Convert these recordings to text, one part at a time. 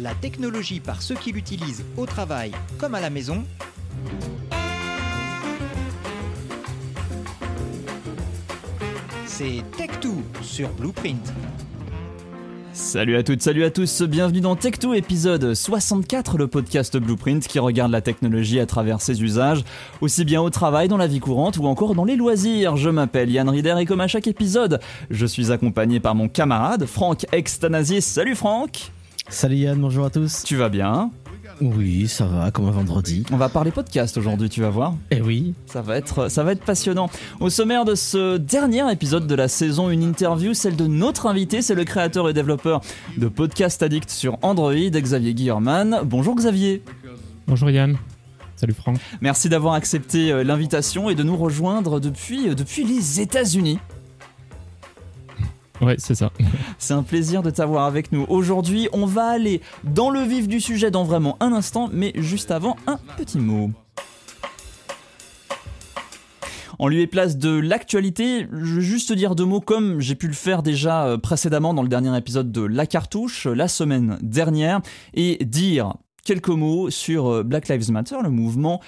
la technologie par ceux qui l'utilisent au travail comme à la maison. C'est Tech2 sur Blueprint. Salut à toutes, salut à tous, bienvenue dans Tech2 épisode 64, le podcast Blueprint qui regarde la technologie à travers ses usages, aussi bien au travail, dans la vie courante ou encore dans les loisirs. Je m'appelle Yann Rider et comme à chaque épisode, je suis accompagné par mon camarade Franck Extanasis. Salut Franck Salut Yann, bonjour à tous. Tu vas bien oui, ça va, comme un vendredi. On va parler podcast aujourd'hui, tu vas voir. Eh oui. Ça va être, ça va être passionnant. Au sommaire de ce dernier épisode de la saison, une interview, celle de notre invité, c'est le créateur et développeur de Podcast Addict sur Android, Xavier Guillerman. Bonjour Xavier. Bonjour Yann. Salut Franck. Merci d'avoir accepté euh, l'invitation et de nous rejoindre depuis, euh, depuis les États-Unis. Ouais, c'est ça. c'est un plaisir de t'avoir avec nous. Aujourd'hui, on va aller dans le vif du sujet dans vraiment un instant, mais juste avant, un petit mot. En lieu et place de l'actualité, je vais juste dire deux mots comme j'ai pu le faire déjà euh, précédemment dans le dernier épisode de La Cartouche euh, la semaine dernière et dire quelques mots sur euh, Black Lives Matter, le mouvement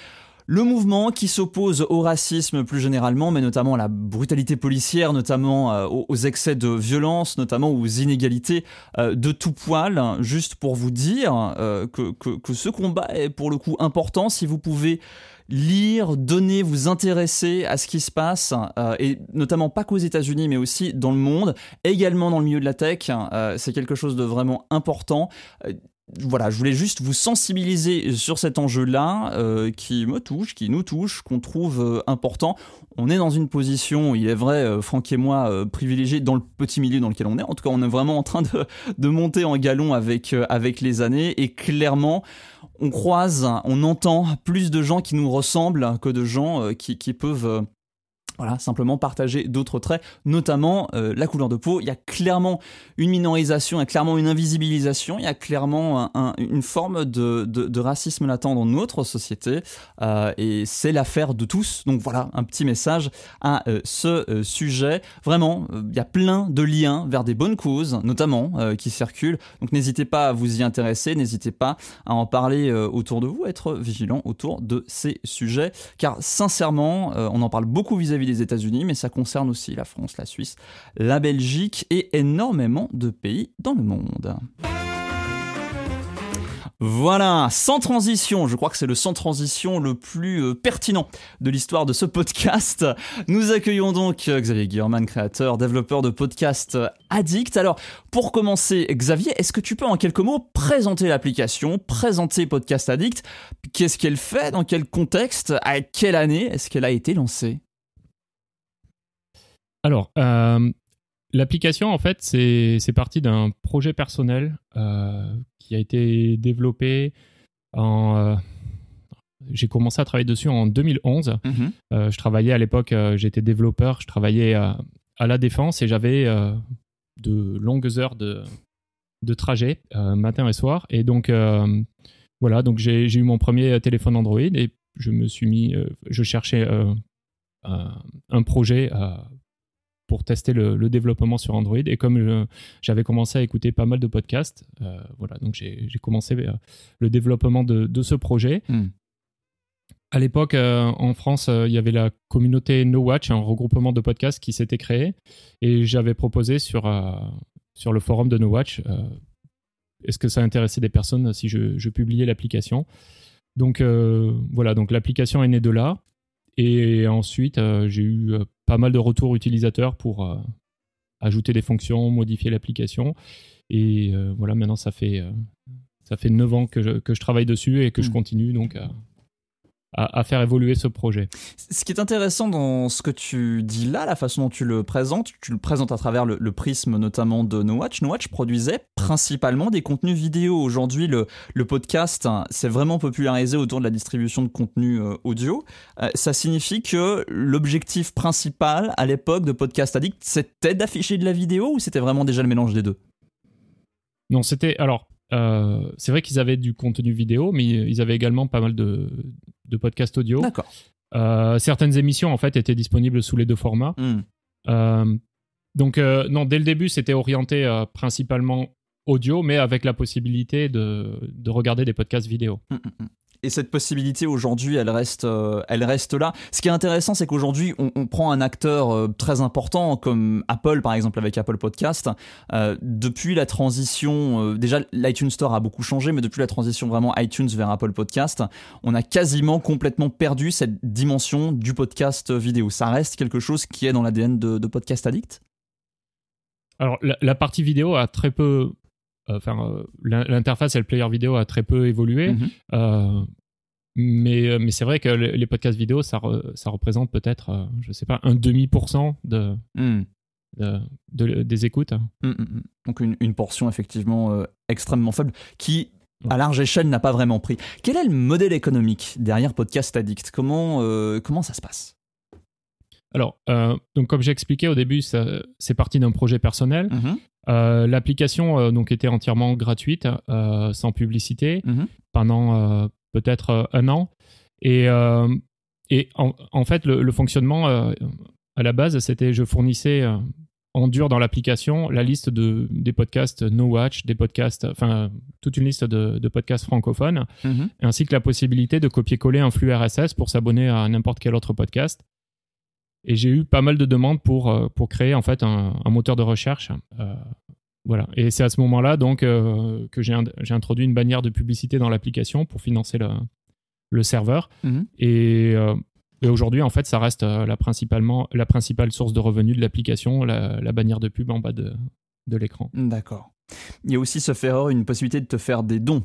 le mouvement qui s'oppose au racisme plus généralement, mais notamment à la brutalité policière, notamment euh, aux excès de violence, notamment aux inégalités euh, de tout poil, juste pour vous dire euh, que, ce combat est pour le coup important si vous pouvez lire, donner, vous intéresser à ce qui se passe, et notamment pas qu'aux États-Unis, mais aussi dans le monde, également dans le milieu de la tech. Hein, c'est quelque chose de vraiment important voilà, je voulais juste vous sensibiliser sur cet enjeu-là euh, qui me touche, qui nous touche, qu'on trouve euh, important. On est dans une position, il est vrai, euh, Franck et moi, privilégiés dans le petit milieu dans lequel on est. En tout cas, on est vraiment en train de, de monter en galon avec, avec les années et clairement, on croise, on entend plus de gens qui nous ressemblent que de gens qui, qui peuvent voilà, simplement partager d'autres traits, notamment euh, la couleur de peau. Il y a clairement une minorisation, il y a clairement une invisibilisation, il y a clairement une forme de, racisme latent dans notre société, euh, et c'est l'affaire de tous. Donc voilà, un petit message à euh, ce sujet. Vraiment, il y a plein de liens vers des bonnes causes, notamment, qui circulent. Donc n'hésitez pas à vous y intéresser, n'hésitez pas à en parler autour de vous, être vigilant autour de ces sujets, car sincèrement, on en parle beaucoup vis-à-vis vis à vis des États-Unis, mais ça concerne aussi la France, la Suisse, la Belgique et énormément de pays dans le monde. Voilà, sans transition, je crois que c'est le sans transition le plus euh, pertinent de l'histoire de ce podcast. Nous accueillons donc euh, Xavier Guillerman, créateur, développeur de podcast euh, Addict. Alors, pour commencer, Xavier, est-ce que tu peux en quelques mots présenter l'application, présenter Podcast Addict Qu'est-ce qu'elle fait Dans quel contexte À quelle année est-ce qu'elle a été lancée alors, euh, l'application, en fait, c'est parti d'un projet personnel euh, qui a été développé en. Euh, j'ai commencé à travailler dessus en 2011. Mhm. je travaillais à l'époque, j'étais développeur, je travaillais à, la Défense et j'avais de longues heures de, trajet, matin et soir. Et donc, voilà, donc j'ai eu mon premier téléphone Android et je me suis mis, je cherchais un projet pour tester le, développement sur Android. Et comme j'avais commencé à écouter pas mal de podcasts, euh, voilà, donc j'ai commencé euh, le développement de, ce projet. Hmm. À l'époque, euh, en France, il y avait la communauté No Watch, un regroupement de podcasts qui s'était créé. Et j'avais proposé sur, sur le forum de No Watch est-ce que ça intéressait des personnes si je, je publiais l'application Donc voilà, donc l'application est née de là. Et ensuite, j'ai eu pas mal de retours utilisateurs pour euh, ajouter des fonctions, modifier l'application. Et euh, voilà, maintenant, ça fait, euh, ça fait 9 ans que je, que je travaille dessus et que je mm. continue donc à, à, faire évoluer ce projet. Ce qui est intéressant dans ce que tu dis là, la façon dont tu le présentes, tu le présentes à travers le, prisme notamment de No Watch. No Watch produisait principalement des contenus vidéo. Aujourd'hui, le, podcast hein, s'est vraiment popularisé autour de la distribution de contenus euh, audio. Euh, ça signifie que l'objectif principal à l'époque de Podcast Addict, c'était d'afficher de la vidéo ou c'était vraiment déjà le mélange des deux non, c'était alors euh, c'est vrai qu'ils avaient du contenu vidéo, mais ils avaient également pas mal de, de podcasts audio. Euh, certaines émissions, en fait, étaient disponibles sous les deux formats. Hmm. Euh, donc, non, dès le début, c'était orienté principalement audio, mais avec la possibilité de, regarder des podcasts vidéo. Hmm, hmm, et cette possibilité aujourd'hui, elle reste, euh, elle reste là. Ce qui est intéressant, c'est qu'aujourd'hui, on, prend un acteur euh, très important comme Apple, par exemple, avec Apple Podcast. Euh, depuis la transition, déjà l'iTunes Store a beaucoup changé, mais depuis la transition vraiment iTunes vers Apple Podcast, on a quasiment complètement perdu cette dimension du podcast vidéo. Ça reste quelque chose qui est dans l'ADN de, Podcast Addict. Alors la, partie vidéo a très peu enfin, euh, l'interface et le player vidéo a très peu évolué. Mhm. Euh, mais, euh, mais c'est vrai que les podcasts vidéo, ça, représente peut-être, je sais pas, un demi pour cent hmm. de, des écoutes. Hmm, hmm, donc une, une, portion effectivement extrêmement faible qui, à large échelle n'a pas vraiment pris. Quel est le modèle économique derrière Podcast Addict comment, comment ça se passe Alors, donc comme j'ai expliqué au début, c'est parti d'un projet personnel. Mhm. Euh, l'application euh, donc était entièrement gratuite, euh, sans publicité, mhm. pendant peut-être un an. Et, en, fait, le, fonctionnement à la base, c'était je fournissais en dur dans l'application la liste de, des podcasts No Watch, des podcasts, enfin toute une liste de, podcasts francophones, mhm. ainsi que la possibilité de copier-coller un flux RSS pour s'abonner à n'importe quel autre podcast. Et j'ai eu pas mal de demandes pour, euh, pour créer en fait un, moteur de recherche. Euh, voilà. Et c'est à ce moment-là donc euh, que j'ai introduit une bannière de publicité dans l'application pour financer le, le serveur. Mhm. Et, et aujourd'hui, en fait, ça reste la, principalement, la principale source de revenus de l'application, la, la, bannière de pub en bas de, de l'écran. D'accord. Il y a aussi, ce erreur, une possibilité de te faire des dons.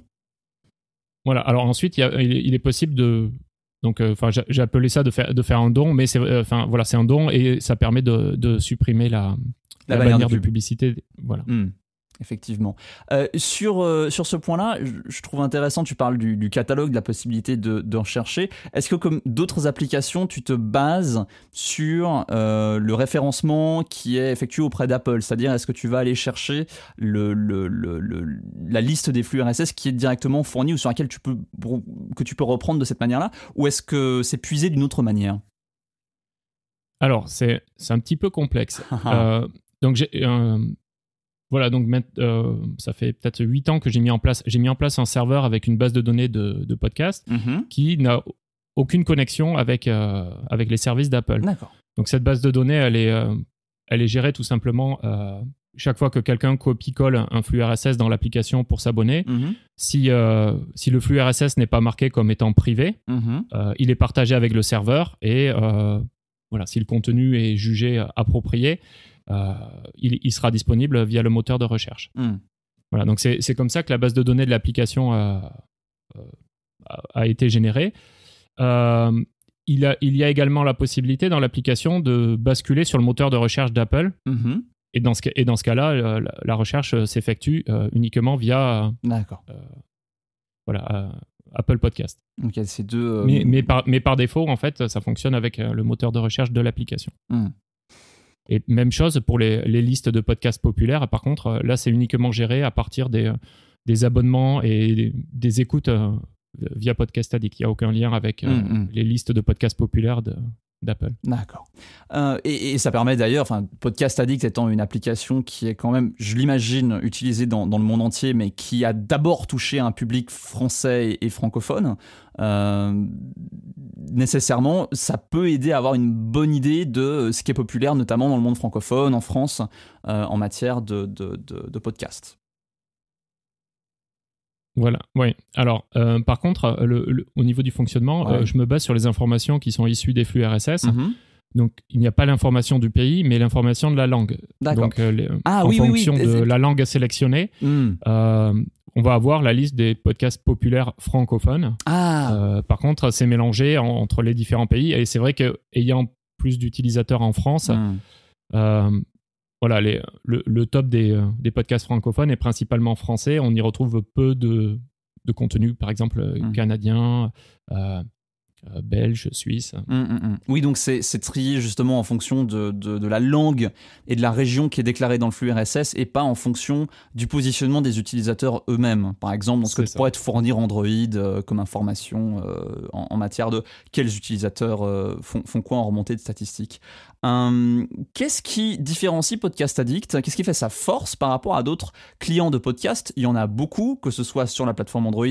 Voilà. Alors ensuite, il est possible de, donc, euh, enfin, j'ai ça de faire, de faire un don, mais c'est, euh, enfin, voilà, c'est un don et ça permet de, supprimer la, manière de, publicité. Voilà. Hmm effectivement. Euh, sur, euh, sur ce point-là, je trouve intéressant, tu parles du, catalogue, de la possibilité d'en de rechercher. Est-ce que comme d'autres applications, tu te bases sur euh, le référencement qui est effectué auprès d'Apple C'est-à-dire, est-ce que tu vas aller chercher le, la liste des flux RSS qui est directement fournie ou sur laquelle tu peux, que tu peux reprendre de cette manière-là Ou est-ce que c'est puisé d'une autre manière alors, c'est un petit peu complexe. Ah ah. donc, j'ai voilà, donc euh, ça fait peut-être 8 ans que j'ai mis en place, mis en place un serveur avec une base de données de, podcast mhm. qui n'a aucune connexion avec, euh, avec les services d'Apple. Donc cette base de données, elle est, euh, elle est gérée tout simplement chaque fois que quelqu'un copie-colle un flux RSS dans l'application pour s'abonner, mhm. si, si le flux RSS n'est pas marqué comme étant privé, mhm. il est partagé avec le serveur et voilà, si le contenu est jugé approprié, euh, il, sera disponible via le moteur de recherche. Hmm. Voilà, donc c'est comme ça que la base de données de l'application euh, euh, a, a, été générée. il, a, il, y a également la possibilité dans l'application de basculer sur le moteur de recherche d'Apple. Mm-hmm. Et dans ce, et dans ce cas-là, la, recherche s'effectue uniquement via voilà, Apple Podcast. Donc il y a ces deux. Mais, par, par, défaut, en fait, ça fonctionne avec le moteur de recherche de l'application. Hmm. Et même chose pour les, listes de podcasts populaires. Par contre, euh, là, c'est uniquement géré à partir des, euh, abonnements et des, écoutes euh, via Podcast Addict. Il n'y a aucun lien avec mm, mm. les listes de podcasts populaires de, d'Apple. D'accord. Euh, et, ça permet d'ailleurs, enfin, Podcast Addict étant une application qui est quand même, je l'imagine, utilisée dans, le monde entier, mais qui a d'abord touché un public français et, francophone. Euh, nécessairement, ça peut aider à avoir une bonne idée de ce qui est populaire, notamment dans le monde francophone, en France, euh, en matière de, de podcast. Voilà, oui. Alors, euh, par contre, euh, au niveau du fonctionnement, euh, je me base sur les informations qui sont issues des flux RSS. Mhm. Donc, il n'y a pas l'information du pays, mais l'information de la langue. Donc, ah en fonction de la langue sélectionnée, hmm. on va avoir la liste des podcasts populaires francophones. Ah. par contre, c'est mélangé entre les différents pays. Et c'est vrai qu'ayant plus d'utilisateurs en France, hmm voilà, le, top euh, des, podcasts francophones est principalement français. On y retrouve peu de, de contenu, par exemple, euh, mm. canadien, euh, belge, suisse. Mm, mm, oui, donc c'est trié justement en fonction de, la langue et de la région qui est déclarée dans le flux RSS et pas en fonction du positionnement des utilisateurs eux-mêmes. Par exemple, ce que pourrait fournir Android comme information en, matière de quels utilisateurs font, font, quoi en remontée de statistiques. Euh, qu'est-ce qui différencie Podcast Addict Qu'est-ce qui fait sa force par rapport à d'autres clients de podcast Il y en a beaucoup, que ce soit sur la plateforme Android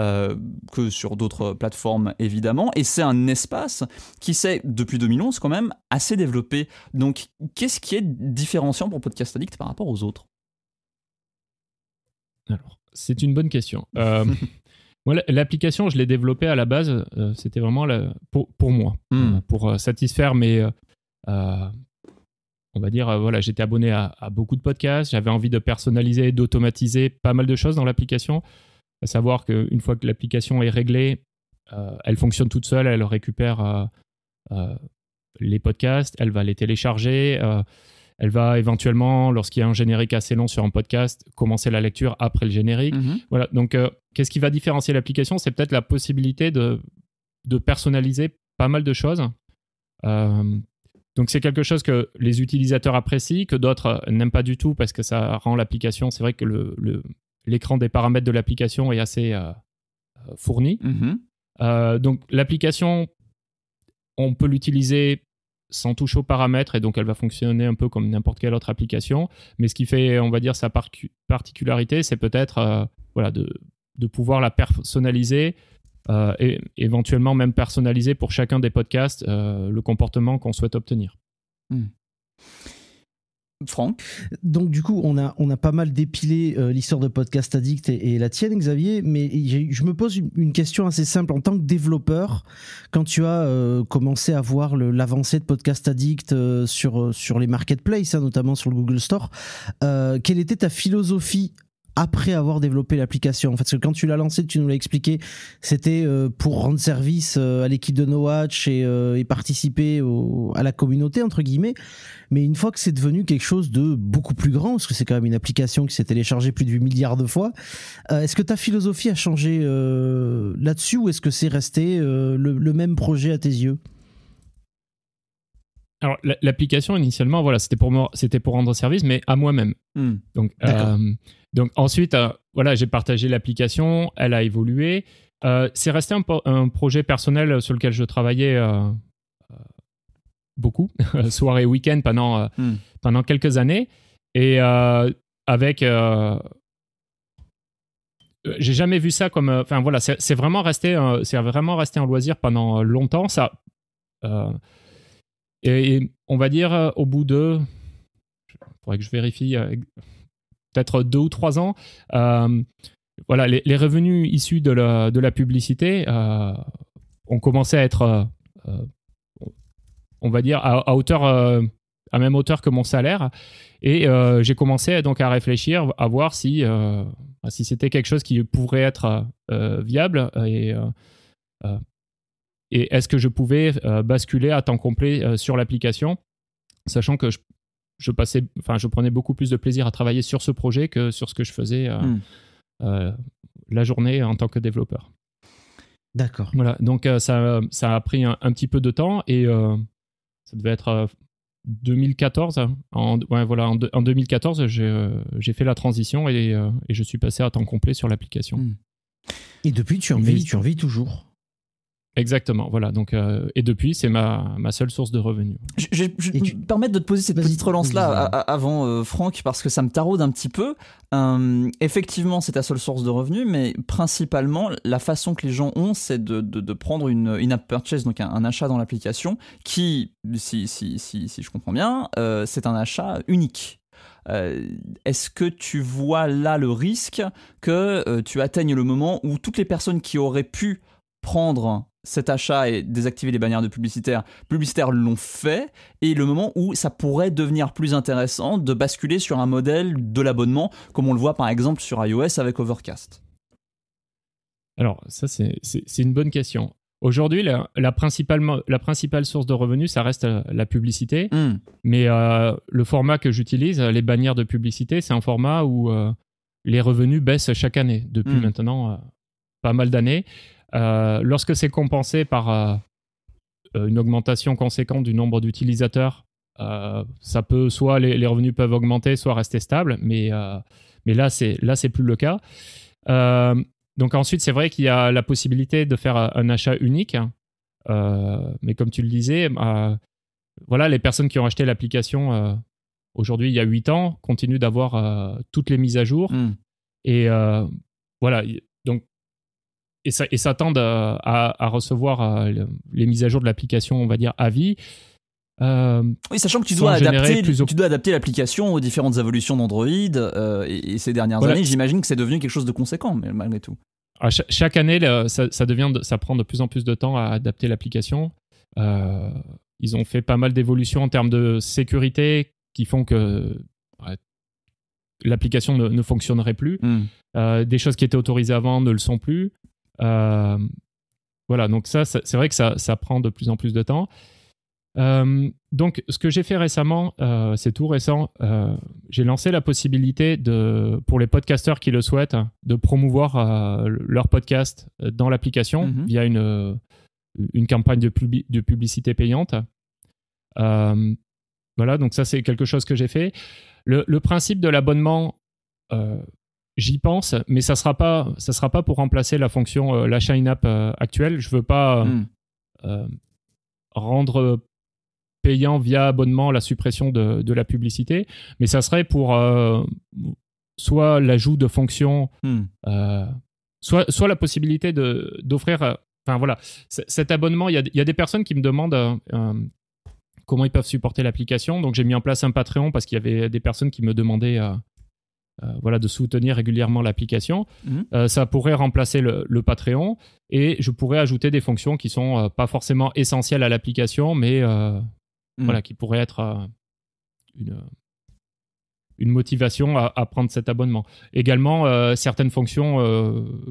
euh, que sur d'autres plateformes évidemment. Et c'est un espace qui s'est, depuis 2011 quand même, assez développé. Donc qu'est-ce qui est différenciant pour Podcast Addict par rapport aux autres Alors, c'est une bonne question. Euh, l'application, je l'ai développée à la base. c'était vraiment pour, pour moi, hmm. pour satisfaire mes, euh, on va dire, euh, voilà, j'étais abonné à, beaucoup de podcasts, j'avais envie de personnaliser, d'automatiser pas mal de choses dans l'application. À savoir qu'une fois que l'application est réglée, euh, elle fonctionne toute seule, elle récupère les podcasts, elle va les télécharger, elle va éventuellement, lorsqu'il y a un générique assez long sur un podcast, commencer la lecture après le générique. Mhm. Voilà, donc qu'est-ce qui va différencier l'application C'est peut-être la possibilité de, de personnaliser pas mal de choses. Donc c'est quelque chose que les utilisateurs apprécient, que d'autres euh, n'aiment pas du tout parce que ça rend l'application, c'est vrai que l'écran des paramètres de l'application est assez euh, euh, fourni. Mm-hmm. donc l'application, on peut l'utiliser sans toucher aux paramètres et donc elle va fonctionner un peu comme n'importe quelle autre application. Mais ce qui fait, on va dire, sa particularité, c'est peut-être voilà, de, pouvoir la personnaliser euh, et éventuellement même personnalisé pour chacun des podcasts euh, le comportement qu'on souhaite obtenir. Hmm. Franck. Donc du coup, on a, on a pas mal dépilé euh, l'histoire de Podcast Addict et, la tienne, Xavier, mais je me pose une, question assez simple. En tant que développeur, quand tu as commencé à voir l'avancée de Podcast Addict sur, sur les marketplaces, hein, notamment sur le Google Store, quelle était ta philosophie après avoir développé l'application. En fait, parce que quand tu l'as lancée, tu nous l'as expliqué, c'était euh, pour rendre service euh, à l'équipe de No Watch euh, et, participer à la communauté, entre guillemets. Mais une fois que c'est devenu quelque chose de beaucoup plus grand, parce que c'est quand même une application qui s'est téléchargée plus de 8 milliards de fois, est-ce que ta philosophie a changé là-dessus ou est-ce que c'est resté le, même projet à tes yeux alors l'application initialement, voilà, c'était pour c'était pour rendre service, mais à moi-même. Hmm. Donc donc ensuite, euh, voilà, j'ai partagé l'application, elle a évolué. Euh, c'est resté un, projet personnel sur lequel je travaillais euh, beaucoup, soirée et week-end pendant, hmm. pendant quelques années. Et avec... j'ai jamais vu ça comme. Enfin voilà, c'est vraiment resté, c'est vraiment resté en loisir pendant longtemps. Ça, et, et, on va dire au bout de, faudrait que je vérifie être deux ou trois ans, euh, voilà, les, revenus issus de la, publicité euh, ont commencé à être, euh, on va dire, à, même hauteur que mon salaire. Et j'ai commencé donc à réfléchir, à voir si, bah, si c'était quelque chose qui pourrait être viable et est-ce que je pouvais basculer à temps complet sur l'application, sachant que je, je passais, enfin, je prenais beaucoup plus de plaisir à travailler sur ce projet que sur ce que je faisais euh, hmm. euh, la journée en tant que développeur. D'accord. Voilà, donc euh, ça, ça a pris un, petit peu de temps et ça devait être 2014, hein. en, voilà, en, 2014, j'ai fait la transition et, et, je suis passé à temps complet sur l'application. Hmm. Et depuis, tu en, vis, tu en vis toujours Exactement, voilà. Donc, euh, et depuis, c'est ma, ma, seule source de revenus. Je, vais permettre de te poser cette petite relance-là avant, euh, Franck, parce que ça me taraude un petit peu. Euh, effectivement, c'est ta seule source de revenus, mais principalement, la façon que les gens ont, c'est de, de, prendre une in-app purchase, donc un, achat dans l'application, qui, si, si, si, si, je comprends bien, c'est un achat unique. Est-ce que tu vois là le risque que tu atteignes le moment où toutes les personnes qui auraient pu prendre cet achat et désactiver les bannières de publicitaires, publicitaires l'ont fait, et le moment où ça pourrait devenir plus intéressant de basculer sur un modèle de l'abonnement, comme on le voit par exemple sur iOS avec Overcast Alors, ça, c'est une bonne question. Aujourd'hui, la, principale, la principale source de revenus, ça reste euh, la publicité. Hmm. Mais euh, le format que j'utilise, euh, les bannières de publicité, c'est un format où les revenus baissent chaque année, depuis hmm. maintenant pas mal d'années. Euh, lorsque c'est compensé par euh, euh, une augmentation conséquente du nombre d'utilisateurs, ça peut soit les, revenus peuvent augmenter, soit rester stable mais, mais là, c'est là c'est plus le cas. donc ensuite, c'est vrai qu'il y a la possibilité de faire un achat unique, hein. mais comme tu le disais, voilà, les personnes qui ont acheté l'application aujourd'hui, il y a 8 ans, continuent d'avoir toutes les mises à jour. Hmm. Et voilà, donc et, ça, et s'attendent à, recevoir euh, les mises à jour de l'application, on va dire, à vie. Euh, oui, sachant que tu dois, adapter, tu dois adapter l'application aux différentes évolutions d'Android euh, et, ces dernières années, j'imagine que c'est devenu quelque chose de conséquent, mais malgré tout. Ah, chaque, année, ça, devient, ça prend de plus en plus de temps à adapter l'application. ils ont fait pas mal d'évolutions en termes de sécurité qui font que l'application ne, fonctionnerait plus. Hmm. des choses qui étaient autorisées avant ne le sont plus. Euh, voilà, donc ça, c'est vrai que ça, ça, prend de plus en plus de temps. Euh, donc, ce que j'ai fait récemment, euh, c'est tout récent, j'ai lancé la possibilité de, pour les podcasteurs qui le souhaitent de promouvoir leur podcast dans l'application mhm. via une, une campagne de, de publicité payante. voilà, donc ça, c'est quelque chose que j'ai fait. le, principe de l'abonnement j'y pense, mais ça sera pas, ça sera pas pour remplacer la fonction euh, la Shine App euh, actuelle. Je veux pas euh, hmm. rendre payant via abonnement la suppression de, de la publicité, mais ça serait pour soit l'ajout de fonctions, hmm. soit, soit la possibilité de, d'offrir. Enfin voilà, cet abonnement, il y, a, des personnes qui me demandent comment ils peuvent supporter l'application. Donc j'ai mis en place un Patreon parce qu'il y avait des personnes qui me demandaient euh, voilà, de soutenir régulièrement l'application. Mhm. Euh, ça pourrait remplacer le, Patreon et je pourrais ajouter des fonctions qui sont euh, pas forcément essentielles à l'application, mais mhm. voilà, qui pourraient être une, motivation à, prendre cet abonnement. Également, certaines fonctions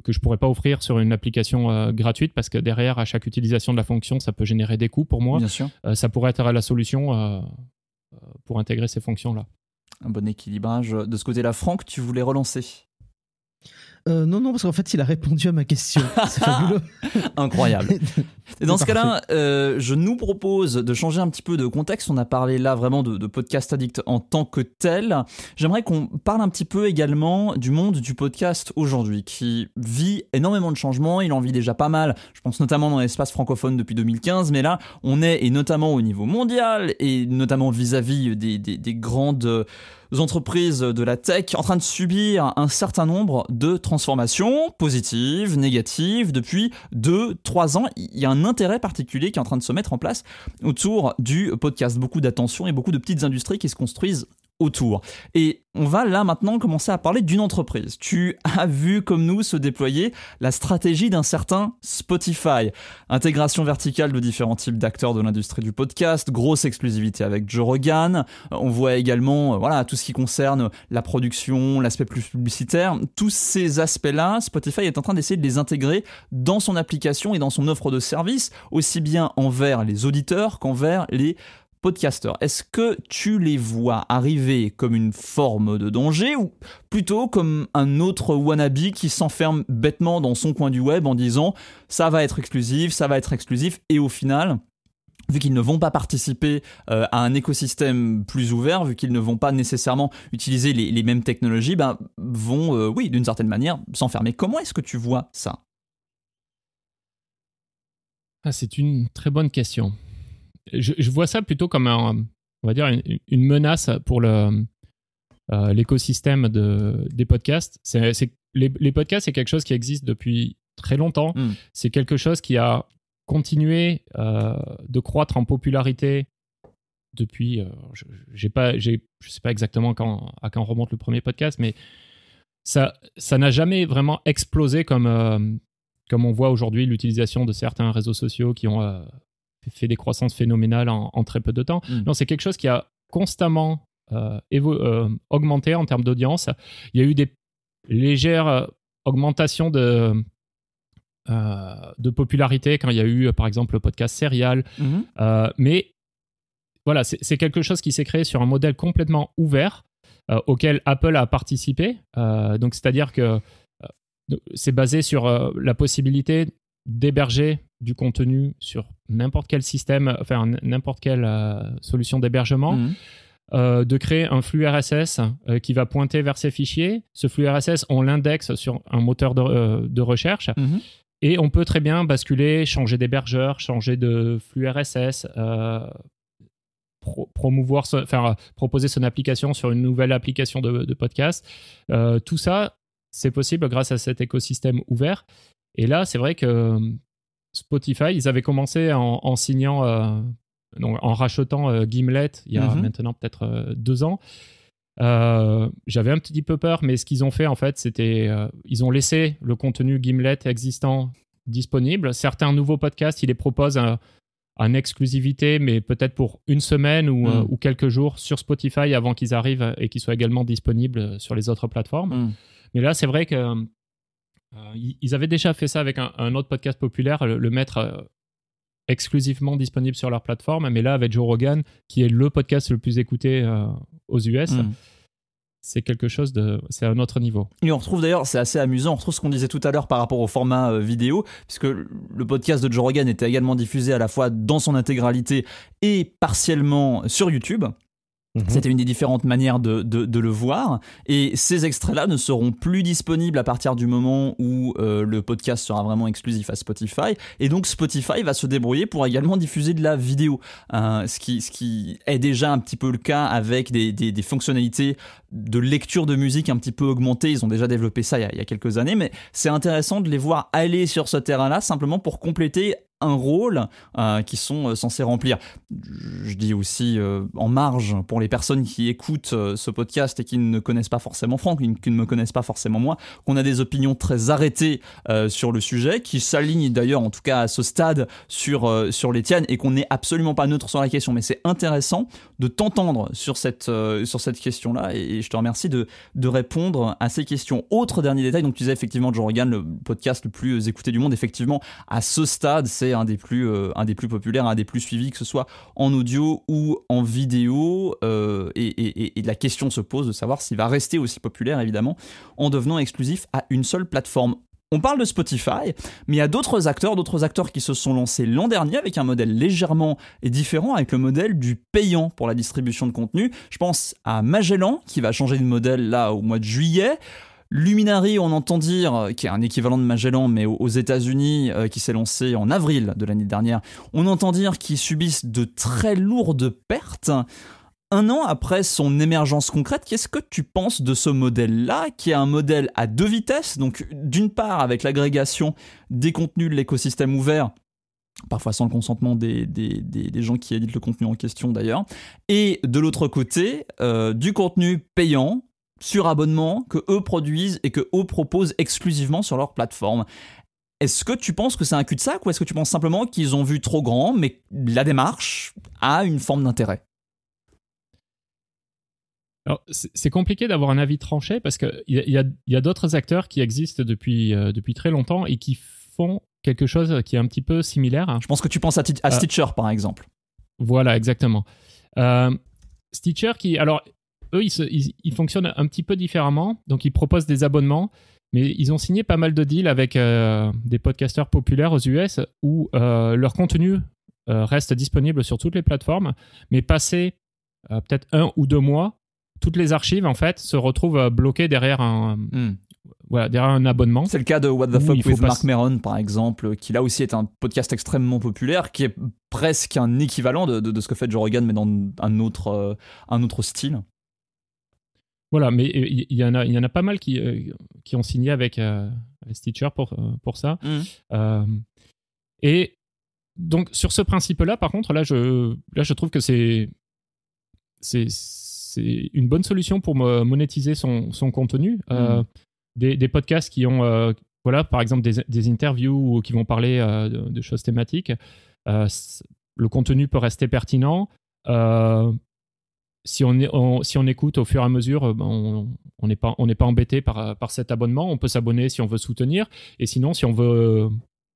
que je pourrais pas offrir sur une application gratuite parce que derrière, à chaque utilisation de la fonction, ça peut générer des coûts pour moi. ça pourrait être la solution pour intégrer ces fonctions-là un bon équilibrage de ce côté-là. Franck, tu voulais relancer euh, non, non, parce qu'en fait, il a répondu à ma question. C'est fabuleux. Incroyable. Et dans ce cas-là, euh, je nous propose de changer un petit peu de contexte. On a parlé là vraiment de, podcast addict en tant que tel. J'aimerais qu'on parle un petit peu également du monde du podcast aujourd'hui, qui vit énormément de changements. Il en vit déjà pas mal. Je pense notamment dans l'espace francophone depuis 2015, mais là, on est et notamment au niveau mondial et notamment vis-à-vis des, des, des grandes entreprises de la tech en train de subir un certain nombre de transformations positives, négatives, depuis 2-3 ans. Il y a un intérêt particulier qui est en train de se mettre en place autour du podcast. Beaucoup d'attention et beaucoup de petites industries qui se construisent autour. Et on va là maintenant commencer à parler d'une entreprise. Tu as vu comme nous se déployer la stratégie d'un certain Spotify. Intégration verticale de différents types d'acteurs de l'industrie du podcast, grosse exclusivité avec Joe Rogan. On voit également euh, voilà tout ce qui concerne la production, l'aspect plus publicitaire. Tous ces aspects-là, Spotify est en train d'essayer de les intégrer dans son application et dans son offre de service, aussi bien envers les auditeurs qu'envers les Podcaster, est-ce que tu les vois arriver comme une forme de danger ou plutôt comme un autre wannabe qui s'enferme bêtement dans son coin du web en disant ça va être exclusif, ça va être exclusif et au final vu qu'ils ne vont pas participer euh, à un écosystème plus ouvert, vu qu'ils ne vont pas nécessairement utiliser les, mêmes technologies, ben, vont, euh, oui, d'une certaine manière, s'enfermer. Comment est-ce que tu vois ça ah, C'est une très bonne question je, vois ça plutôt comme un, on va dire une, menace pour le euh, l'écosystème de, des podcasts. C'est, les, podcasts, c'est quelque chose qui existe depuis très longtemps. Hmm. C'est quelque chose qui a continué euh, de croître en popularité depuis. Euh, je, j'ai pas, je sais pas exactement quand, à quand remonte le premier podcast, mais ça, ça n'a jamais vraiment explosé comme comme on voit aujourd'hui l'utilisation de certains réseaux sociaux qui ont fait des croissances phénoménales en, très peu de temps. Mm. Non, c'est quelque chose qui a constamment euh, euh, augmenté en termes d'audience. Il y a eu des légères euh, augmentations de, de popularité quand il y a eu, par exemple, le podcast Serial. Mm-hmm. mais voilà, c'est quelque chose qui s'est créé sur un modèle complètement ouvert auquel Apple a participé. donc, c'est-à-dire que c'est basé sur la possibilité d'héberger du contenu sur n'importe quel système, enfin n'importe quelle euh, solution d'hébergement. Mhm. Euh, de créer un flux RSS euh, qui va pointer vers ces fichiers. Ce flux RSS, on l'indexe sur un moteur de, recherche mhm. et on peut très bien basculer, changer d'hébergeur, changer de flux RSS, promouvoir, enfin, proposer son application sur une nouvelle application de podcast. tout ça, c'est possible grâce à cet écosystème ouvert. Et là, c'est vrai que euh, Spotify, ils avaient commencé en, signant, euh, en rachetant euh, Gimlet il y a mhm. maintenant peut-être deux ans. J'avais un petit peu peur, mais ce qu'ils ont fait en fait, c'était ils ont laissé le contenu Gimlet existant disponible. Certains nouveaux podcasts, ils les proposent en exclusivité, mais peut-être pour une semaine mm. ou, quelques jours sur Spotify avant qu'ils arrivent et qu'ils soient également disponibles sur les autres plateformes. Mm. Mais là, c'est vrai que euh, ils avaient déjà fait ça avec un, autre podcast populaire, le, mettre euh, exclusivement disponible sur leur plateforme, mais là avec Joe Rogan, qui est le podcast le plus écouté euh, aux US. Hmm. c'est quelque chose de. C'est un autre niveau. Et on retrouve d'ailleurs, c'est assez amusant, on retrouve ce qu'on disait tout à l'heure par rapport au format vidéo, puisque le podcast de Joe Rogan était également diffusé à la fois dans son intégralité et partiellement sur YouTube. Mhm. C'était une des différentes manières de, de, le voir. Et ces extraits-là ne seront plus disponibles à partir du moment où euh, le podcast sera vraiment exclusif à Spotify. Et donc Spotify va se débrouiller pour également diffuser de la vidéo. Euh, ce, qui, ce qui est déjà un petit peu le cas avec des, des, fonctionnalités de lecture de musique un petit peu augmentées. Ils ont déjà développé ça il y a, il y a quelques années. Mais c'est intéressant de les voir aller sur ce terrain-là simplement pour compléter un rôle euh, qui qu'ils sont euh, censés remplir. Je dis aussi euh, en marge pour les personnes qui écoutent ce podcast et qui ne connaissent pas forcément Franck, qui ne me connaissent pas forcément moi, qu'on a des opinions très arrêtées sur le sujet, qui s'alignent d'ailleurs en tout cas à ce stade sur, sur les tiennes et qu'on n'est absolument pas neutre sur la question. Mais c'est intéressant de t'entendre sur cette, sur cette question-là et, je te remercie de, de répondre à ces questions. Autre dernier détail, donc tu disais effectivement Joe Rogan, le podcast le plus écouté du monde, effectivement à ce stade c'est un des plus, euh, un des plus populaires, un des plus suivis, que ce soit en audio ou en vidéo. Euh, et, et, la question se pose de savoir s'il va rester aussi populaire, évidemment, en devenant exclusif à une seule plateforme. On parle de Spotify, mais il y a d'autres acteurs, d'autres acteurs qui se sont lancés l'an dernier avec un modèle légèrement différent, avec le modèle du payant pour la distribution de contenu. Je pense à Magellan, qui va changer de modèle là au mois de juillet. Luminari, on entend dire, euh, qui est un équivalent de Magellan, mais aux États-Unis, euh, qui s'est lancé en avril de l'année dernière, on entend dire qu'ils subissent de très lourdes pertes. Un an après son émergence concrète, qu'est-ce que tu penses de ce modèle-là, qui est un modèle à deux vitesses, donc d'une part avec l'agrégation des contenus de l'écosystème ouvert, parfois sans le consentement des, gens qui éditent le contenu en question d'ailleurs, et de l'autre côté, euh, du contenu payant sur abonnement que eux produisent et que eux proposent exclusivement sur leur plateforme. Est-ce que tu penses que c'est un cul-de-sac ou est-ce que tu penses simplement qu'ils ont vu trop grand mais la démarche a une forme d'intérêt c'est compliqué d'avoir un avis tranché parce qu'il y a, d'autres acteurs qui existent depuis, euh, depuis très longtemps et qui font quelque chose qui est un petit peu similaire. Je pense que tu penses à, euh, Stitcher, par exemple. Voilà, exactement. Euh, Stitcher qui... Alors, eux, ils, fonctionnent un petit peu différemment. Donc, ils proposent des abonnements. Mais ils ont signé pas mal de deals avec euh, des podcasteurs populaires aux US où euh, leur contenu euh, reste disponible sur toutes les plateformes. Mais passé peut-être un ou deux mois, toutes les archives, en fait, se retrouvent bloquées derrière un, hmm. voilà, derrière un abonnement. C'est le cas de What the Fuck with Mark Meron, par exemple, qui là aussi est un podcast extrêmement populaire, qui est presque un équivalent de, ce que fait Joe Rogan, mais dans un autre, un autre style. Voilà, mais il euh, y, en a, y en a pas mal qui, euh, qui ont signé avec, euh, Stitcher pour, pour ça. Mmh. et donc, sur ce principe-là, par contre, là, je, là, je trouve que c'est c'est une bonne solution pour monétiser son, contenu. Mmh. des, podcasts qui ont, voilà, par exemple, des, interviews ou qui vont parler de, de, choses thématiques, le contenu peut rester pertinent si on, écoute au fur et à mesure, euh, ben, on n'est pas, embêté par, cet abonnement. On peut s'abonner si on veut soutenir. Et sinon, si on veut euh,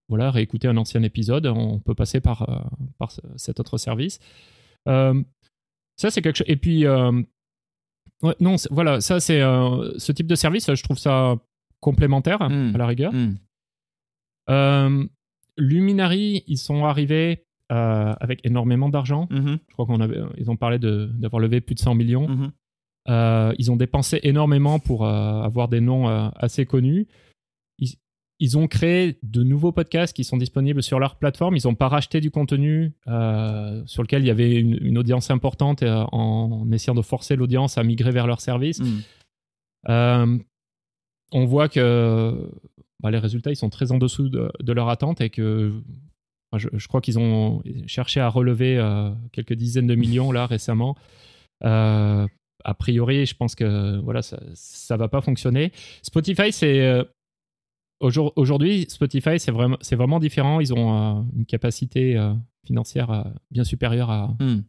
voilà, réécouter un ancien épisode, on peut passer par, euh, par cet autre service. ça, c'est quelque chose. Et puis, non, voilà, ça, c'est ce type de service, je trouve ça complémentaire mmh. à la rigueur. luminari mmh. Luminary, ils sont arrivés euh, avec énormément d'argent. Mhm. Je crois qu'on avait, ils ont parlé d'avoir levé plus de 100 millions. Mhm. Euh, ils ont dépensé énormément pour euh, avoir des noms assez connus. Ils, ont créé de nouveaux podcasts qui sont disponibles sur leur plateforme. Ils n'ont pas racheté du contenu sur lequel il y avait une, audience importante en essayant de forcer l'audience à migrer vers leur service. Mhm. on voit que bah, les résultats ils sont très en dessous de, de leur attente et que je, crois qu'ils ont cherché à relever euh, quelques dizaines de millions là récemment. Euh, a priori, je pense que voilà, ça, ne va pas fonctionner. Spotify, c'est euh, aujourd'hui, Spotify, c'est vraiment, c'est vraiment différent. Ils ont une capacité financière bien supérieure hmm.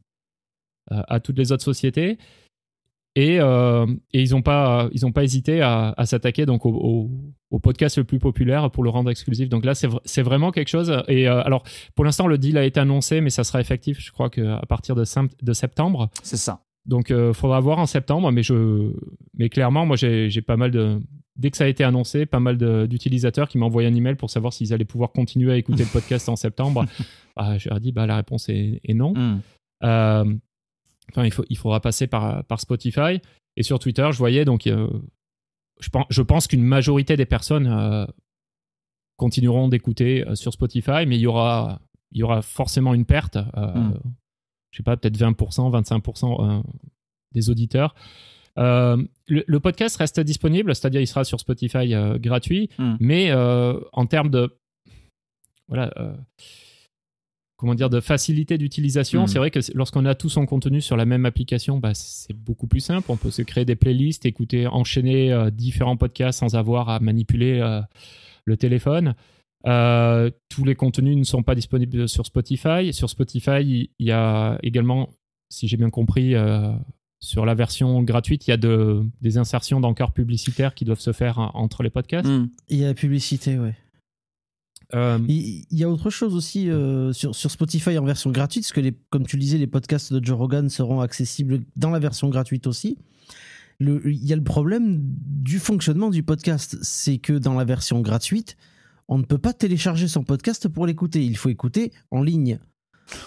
à, toutes les autres sociétés. Euh, et, ils n'ont pas, ils ont pas hésité à, s'attaquer donc au, podcast le plus populaire pour le rendre exclusif. Donc là, c'est vraiment quelque chose. Et euh, alors, pour l'instant, le deal a été annoncé, mais ça sera effectif, je crois, que à partir de, de septembre. C'est ça. Donc, il euh, faudra voir en septembre. Mais, je, mais clairement, moi, j'ai pas mal de. Dès que ça a été annoncé, pas mal d'utilisateurs qui envoyé un email pour savoir s'ils allaient pouvoir continuer à écouter le podcast en septembre. Bah, je leur ai dit, bah, la réponse est, non. Hmm il, faut, il faudra passer par, par Spotify. Et sur Twitter, je voyais donc. Euh, je pense, je pense qu'une majorité des personnes euh, continueront d'écouter euh, sur Spotify, mais il y aura, il y aura forcément une perte. Je hmm. Je sais pas, peut-être 20%, 25% des auditeurs. le, podcast reste disponible, c'est-à-dire il sera sur Spotify gratuit, hmm. mais en termes de voilà, comment dire, de facilité d'utilisation. Hmm. C'est vrai que lorsqu'on a tout son contenu sur la même application, bah, c'est beaucoup plus simple. On peut se créer des playlists, écouter, enchaîner euh, différents podcasts sans avoir à manipuler euh, le téléphone. Euh, tous les contenus ne sont pas disponibles sur Spotify. Sur Spotify, il y, a également, si j'ai bien compris, sur la version gratuite, il y a des insertions d'encarts publicitaires qui doivent se faire hein, entre les podcasts. Hmm. Il y a la publicité, oui. Euh, il, y a autre chose aussi euh, sur, Spotify en version gratuite, parce que les, comme tu disais, les podcasts de Joe Rogan seront accessibles dans la version gratuite aussi. Le, il y a le problème du fonctionnement du podcast, c'est que dans la version gratuite, on ne peut pas télécharger son podcast pour l'écouter. Il faut écouter en ligne.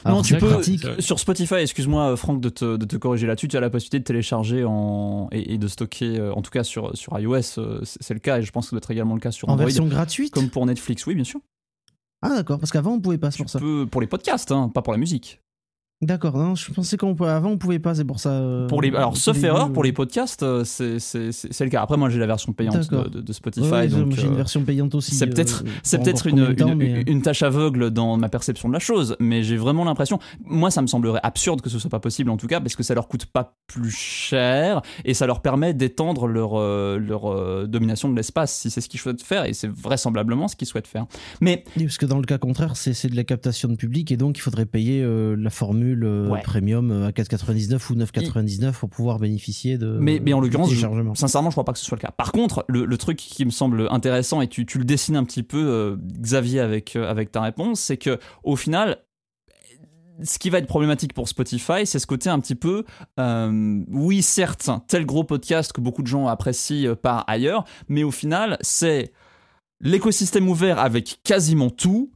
non, tu peux. Sur Spotify, excuse-moi, euh, Franck, de te, de te corriger là-dessus, tu as la possibilité de télécharger en, et, de stocker, en tout cas sur, sur iOS, c'est le cas, et je pense que ça doit être également le cas sur Android. En version gratuite Comme pour Netflix, oui, bien sûr. Ah d'accord, parce qu'avant on pouvait pas sur ça. pour les podcasts, hein, pas pour la musique. D'accord, non, je pensais qu'avant on pouvait pas, c'est pour ça. Euh, pour les, alors sauf erreur pour les podcasts, euh, c'est, le cas. Après moi j'ai la version payante de, Spotify, j'ai une euh, version payante aussi. C'est peut-être c'est peut-être une, une, tâche aveugle dans ma perception de la chose, mais j'ai vraiment l'impression. Moi ça me semblerait absurde que ce soit pas possible en tout cas parce que ça leur coûte pas plus cher et ça leur permet d'étendre leur leur domination de l'espace si c'est ce qu'ils souhaitent faire et c'est vraisemblablement ce qu'ils souhaitent faire. Mais parce que dans le cas contraire c'est, c'est de la captation de public et donc il faudrait payer la formule le euh, premium à euh, 4,99 ou 9,99 pour pouvoir bénéficier de. Mais, mais en l'occurrence, sincèrement, je ne crois pas que ce soit le cas. Par contre, le, truc qui me semble intéressant, et tu, le dessines un petit peu, euh, Xavier, avec, avec ta réponse, c'est que au final, ce qui va être problématique pour Spotify, c'est ce côté un petit peu, oui certes, tel gros podcast que beaucoup de gens apprécient par ailleurs, mais au final, c'est l'écosystème ouvert avec quasiment tout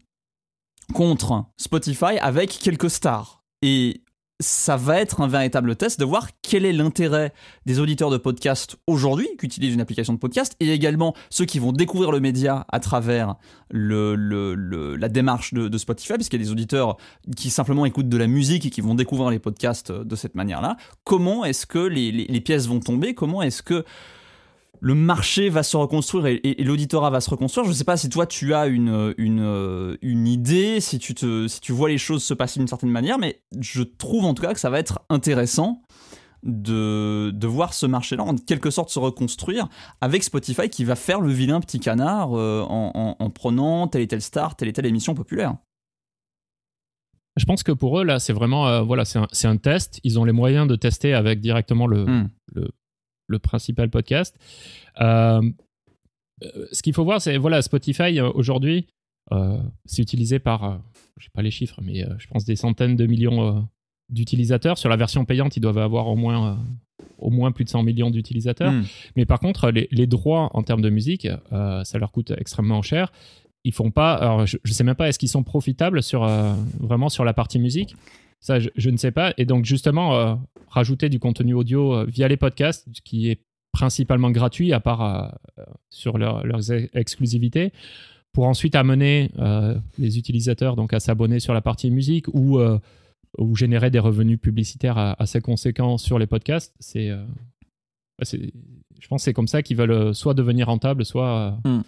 contre Spotify avec quelques stars. Et ça va être un véritable test de voir quel est l'intérêt des auditeurs de podcast aujourd'hui qui utilisent une application de podcast et également ceux qui vont découvrir le média à travers la démarche de, Spotify, puisqu'il y a des auditeurs qui simplement écoutent de la musique et qui vont découvrir les podcasts de cette manière-là. Comment est-ce que les pièces vont tomber Comment est-ce que le marché va se reconstruire et, l'auditorat va se reconstruire. Je ne sais pas si toi tu as une, euh, une, idée, si tu, te, si tu vois les choses se passer d'une certaine manière, mais je trouve en tout cas que ça va être intéressant de, voir ce marché-là en quelque sorte se reconstruire avec Spotify qui va faire le vilain petit canard euh, en, prenant telle et telle star, telle et telle émission populaire. Je pense que pour eux, là, c'est vraiment, euh, voilà, c'est un, test. Ils ont les moyens de tester avec directement le hmm le principal podcast. Euh, ce qu'il faut voir, c'est voilà, Spotify euh, aujourd'hui, euh, c'est utilisé par, je sais pas les chiffres, mais je pense des centaines de millions d'utilisateurs. Sur la version payante, ils doivent avoir au moins, au moins plus de 100 millions d'utilisateurs. Hmm. Mais par contre, les, droits en termes de musique, ça leur coûte extrêmement cher ils font pas. Alors, je, ne sais même pas est-ce qu'ils sont profitables sur vraiment sur la partie musique. Ça, je, ne sais pas. Et donc, justement, euh, rajouter du contenu audio euh, via les podcasts, qui est principalement gratuit, à part euh, sur leur, leurs exclusivités pour ensuite amener les utilisateurs donc à s'abonner sur la partie musique ou, ou générer des revenus publicitaires assez conséquents sur les podcasts, c'est, je pense que c'est comme ça qu'ils veulent soit devenir rentables, soit, hmm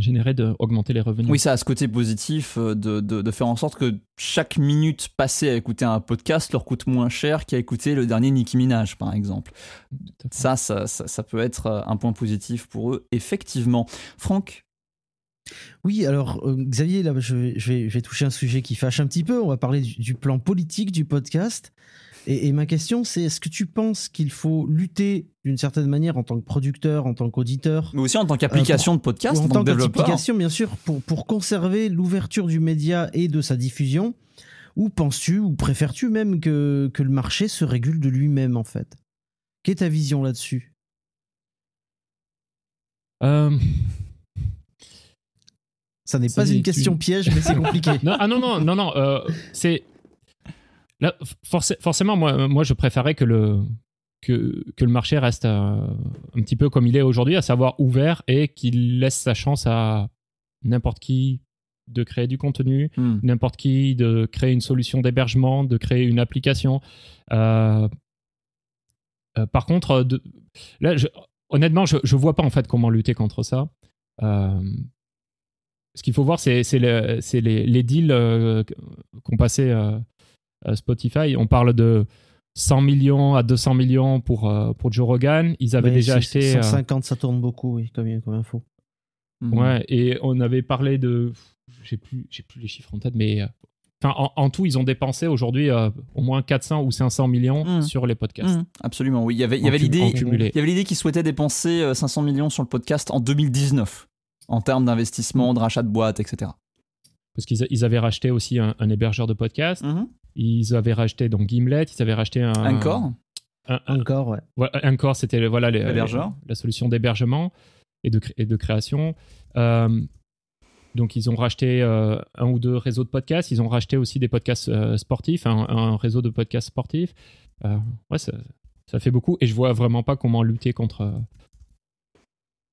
générer, d'augmenter les revenus. Oui, ça a ce côté positif euh, de, de, faire en sorte que chaque minute passée à écouter un podcast leur coûte moins cher qu'à écouter le dernier Nicki Minaj, par exemple. Ça ça, ça peut être euh, un point positif pour eux, effectivement. Franck oui, alors euh, Xavier, là, je, vais, toucher un sujet qui fâche un petit peu. On va parler du plan politique du podcast. Et, ma question, c'est est-ce que tu penses qu'il faut lutter d'une certaine manière en tant que producteur, en tant qu'auditeur Mais aussi en tant euh, qu'application de podcast, en, en, tant, qu'application, bien sûr, pour, pour conserver l'ouverture du média et de sa diffusion Ou penses-tu, ou préfères-tu même que, que le marché se régule de lui-même, en fait Quelle est ta vision là-dessus euh... Ça n'est pas une question piège, mais c'est compliqué. non, ah non, non, non, non. Euh, c'est forcément, euh, moi, je préférais que le, marché reste euh, un, petit peu comme il est aujourd'hui, à savoir ouvert et qu'il laisse sa chance à n'importe qui de créer du contenu, hmm. n'importe qui de créer une solution d'hébergement, de créer une application. Euh, par contre, honnêtement, je ne vois pas en fait comment lutter contre ça. ce qu'il faut voir, c'est les, les, deals qu'ont passé euh, Spotify. On parle de 100 millions à 200 millions pour, euh, pour Joe Rogan. Ils avaient déjà acheté. 150, euh, ça tourne beaucoup, oui, comme, info. Mhm. Ouais, et on avait parlé de. J'ai plus, j'ai plus les chiffres en tête, mais. en, tout, ils ont dépensé aujourd'hui au moins 400 ou 500 millions mhm. sur les podcasts. Mhm. Absolument, oui. Il y avait, l'idée, y avait l'idée qu'ils souhaitaient dépenser 500 millions sur le podcast en 2019, en termes d'investissement, de rachat de boîtes, etc. Parce qu'ils avaient racheté aussi un, un hébergeur de podcasts. Ils avaient racheté donc Gimlet, ils avaient racheté un. Encore un, Encore, ouais. Encore, c'était voilà, les, la solution d'hébergement et de, création. Euh, donc, ils ont racheté euh, un ou deux réseaux de podcasts. Ils ont racheté aussi des podcasts euh, sportifs, un, réseau de podcasts sportifs. ouais, ça, fait beaucoup. Et je vois vraiment pas comment lutter contre,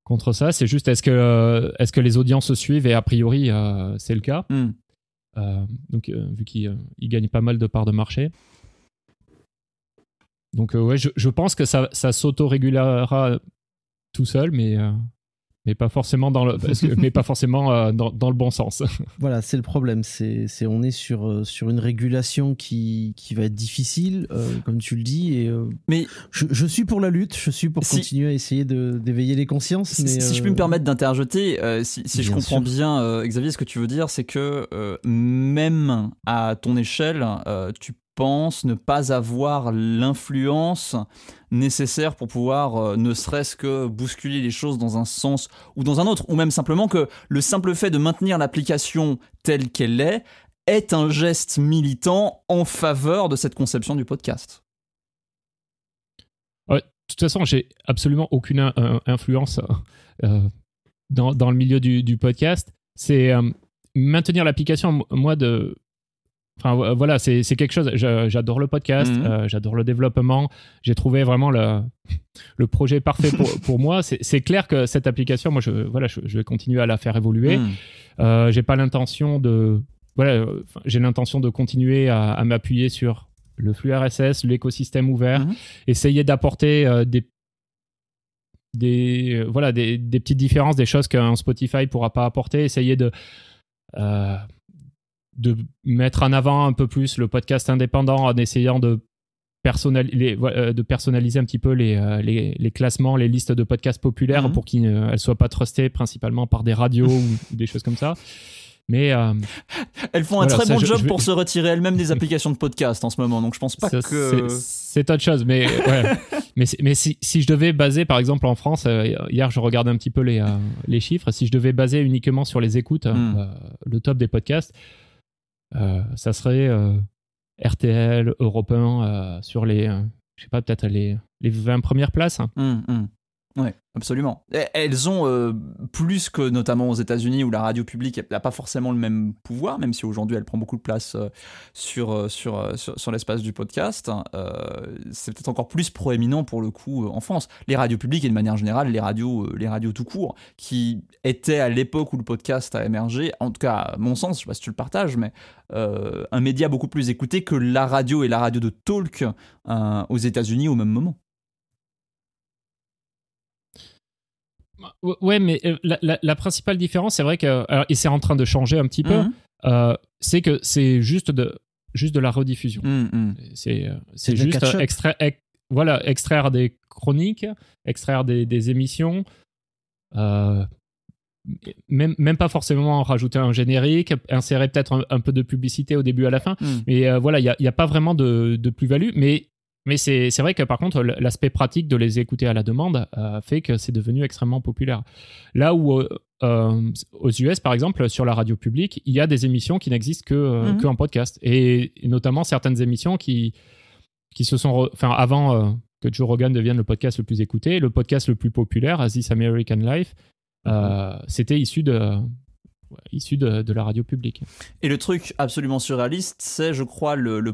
contre ça. C'est juste, est-ce que, est que les audiences se suivent Et a priori, c'est le cas. Hmm. Euh, donc, euh, vu qu'il euh, gagne pas mal de parts de marché. Donc, ouais, je, pense que ça, ça s'auto-régulera tout seul, mais mais pas forcément dans le, mais pas forcément euh, dans, dans, le bon sens. Voilà, c'est le problème. C'est, on est sur, euh, sur une régulation qui, qui va être difficile, euh, comme tu le dis. Et, mais je, suis pour la lutte, je suis pour continuer à essayer de, d'éveiller les consciences. Si, je peux me permettre d'interjeter, si, je comprends bien, Xavier, ce que tu veux dire, c'est que même à ton échelle, tu penses ne pas avoir l'influence nécessaire pour pouvoir euh, ne serait-ce que bousculer les choses dans un sens ou dans un autre, ou même simplement que le simple fait de maintenir l'application telle qu'elle est est un geste militant en faveur de cette conception du podcast. Ouais, de toute façon, j'ai absolument aucune euh, influence euh, dans, dans, le milieu du podcast. C'est maintenir l'application, moi, de, Enfin, voilà, c'est quelque chose. J'adore le podcast, mhm. euh, j'adore le développement. J'ai trouvé vraiment le, le projet parfait pour, moi. C'est clair que cette application, moi, je, voilà, je, vais continuer à la faire évoluer. Mhm. Euh, j'ai pas l'intention de. Voilà, j'ai l'intention de continuer à, m'appuyer sur le flux RSS, l'écosystème ouvert, mhm. essayer d'apporter euh, des des voilà des, petites différences, des choses qu'un Spotify pourra pas apporter, essayer de de mettre en avant un peu plus le podcast indépendant en essayant de, personnaliser, euh, de personnaliser un petit peu euh, les, les, classements, les listes de podcasts populaires mhm. pour qu'elles ne soient pas trustées principalement par des radios ou des choses comme ça. Mais euh, elles font un très bon job pour se retirer elles-mêmes des applications de podcast en ce moment, donc je pense pas que c'est autre chose. Mais mais, si, si, je devais baser, par exemple, en France, hier je regardais un petit peu les, les chiffres. Si je devais baser uniquement sur les écoutes, hmm. le top des podcasts, euh, ça serait euh, RTL, Europe 1, euh, sur les, je sais pas, peut-être les, les 20 premières places. hum hum oui, absolument. Elles ont euh, plus que notamment aux États-Unis où la radio publique n'a pas forcément le même pouvoir, même si aujourd'hui elle prend beaucoup de place euh, sur, euh, sur, sur, l'espace du podcast. Hein, c'est peut-être encore plus proéminent pour le coup en France. Les radios publiques et de manière générale les radios, les radios tout court, qui étaient à l'époque où le podcast a émergé, en tout cas à mon sens, je ne sais pas si tu le partages, mais un média beaucoup plus écouté que la radio et la radio de talk hein, aux États-Unis au même moment. Ouais, mais euh, la, principale différence, c'est vrai que, alors, et c'est en train de changer un petit peu, mhm. euh, c'est que c'est juste de, juste de la rediffusion. Mhm, mhm. C'est, euh, juste voilà, extraire des chroniques, extraire des, émissions. même, pas forcément rajouter un générique, insérer peut-être un, peu de publicité au début à la fin. Mais voilà, il n'y a, pas vraiment de, de plus-value. Mais mais c'est vrai que par contre, l'aspect pratique de les écouter à la demande euh, fait que c'est devenu extrêmement populaire. Là où euh, euh, aux US, par exemple, sur la radio publique, il y a des émissions qui n'existent que, mhm. que, en podcast. Et, notamment certaines émissions qui, qui se sont. Enfin, avant que Joe Rogan devienne le podcast le plus écouté, le podcast le plus populaire, This American Life, mhm. c'était issu de, Issu de, la radio publique. Et le truc absolument surréaliste, c'est, je crois, le,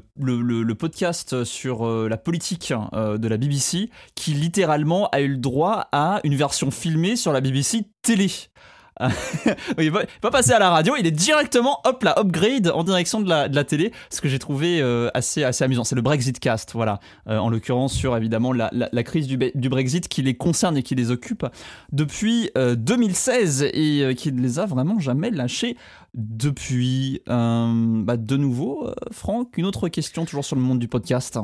podcast sur euh, la politique euh, de la BBC qui littéralement a eu le droit à une version filmée sur la BBC télé. il, va, passer à la radio, il est directement, hop là, upgrade en direction de la, de la télé, ce que j'ai trouvé euh, assez, assez amusant. C'est le Brexit Cast, voilà, euh, en l'occurrence sur évidemment la, crise du, Brexit qui les concerne et qui les occupe depuis 2016 euh, et qui ne les a vraiment jamais lâchés depuis. Bah, de nouveau, Franck, une autre question toujours sur le monde du podcast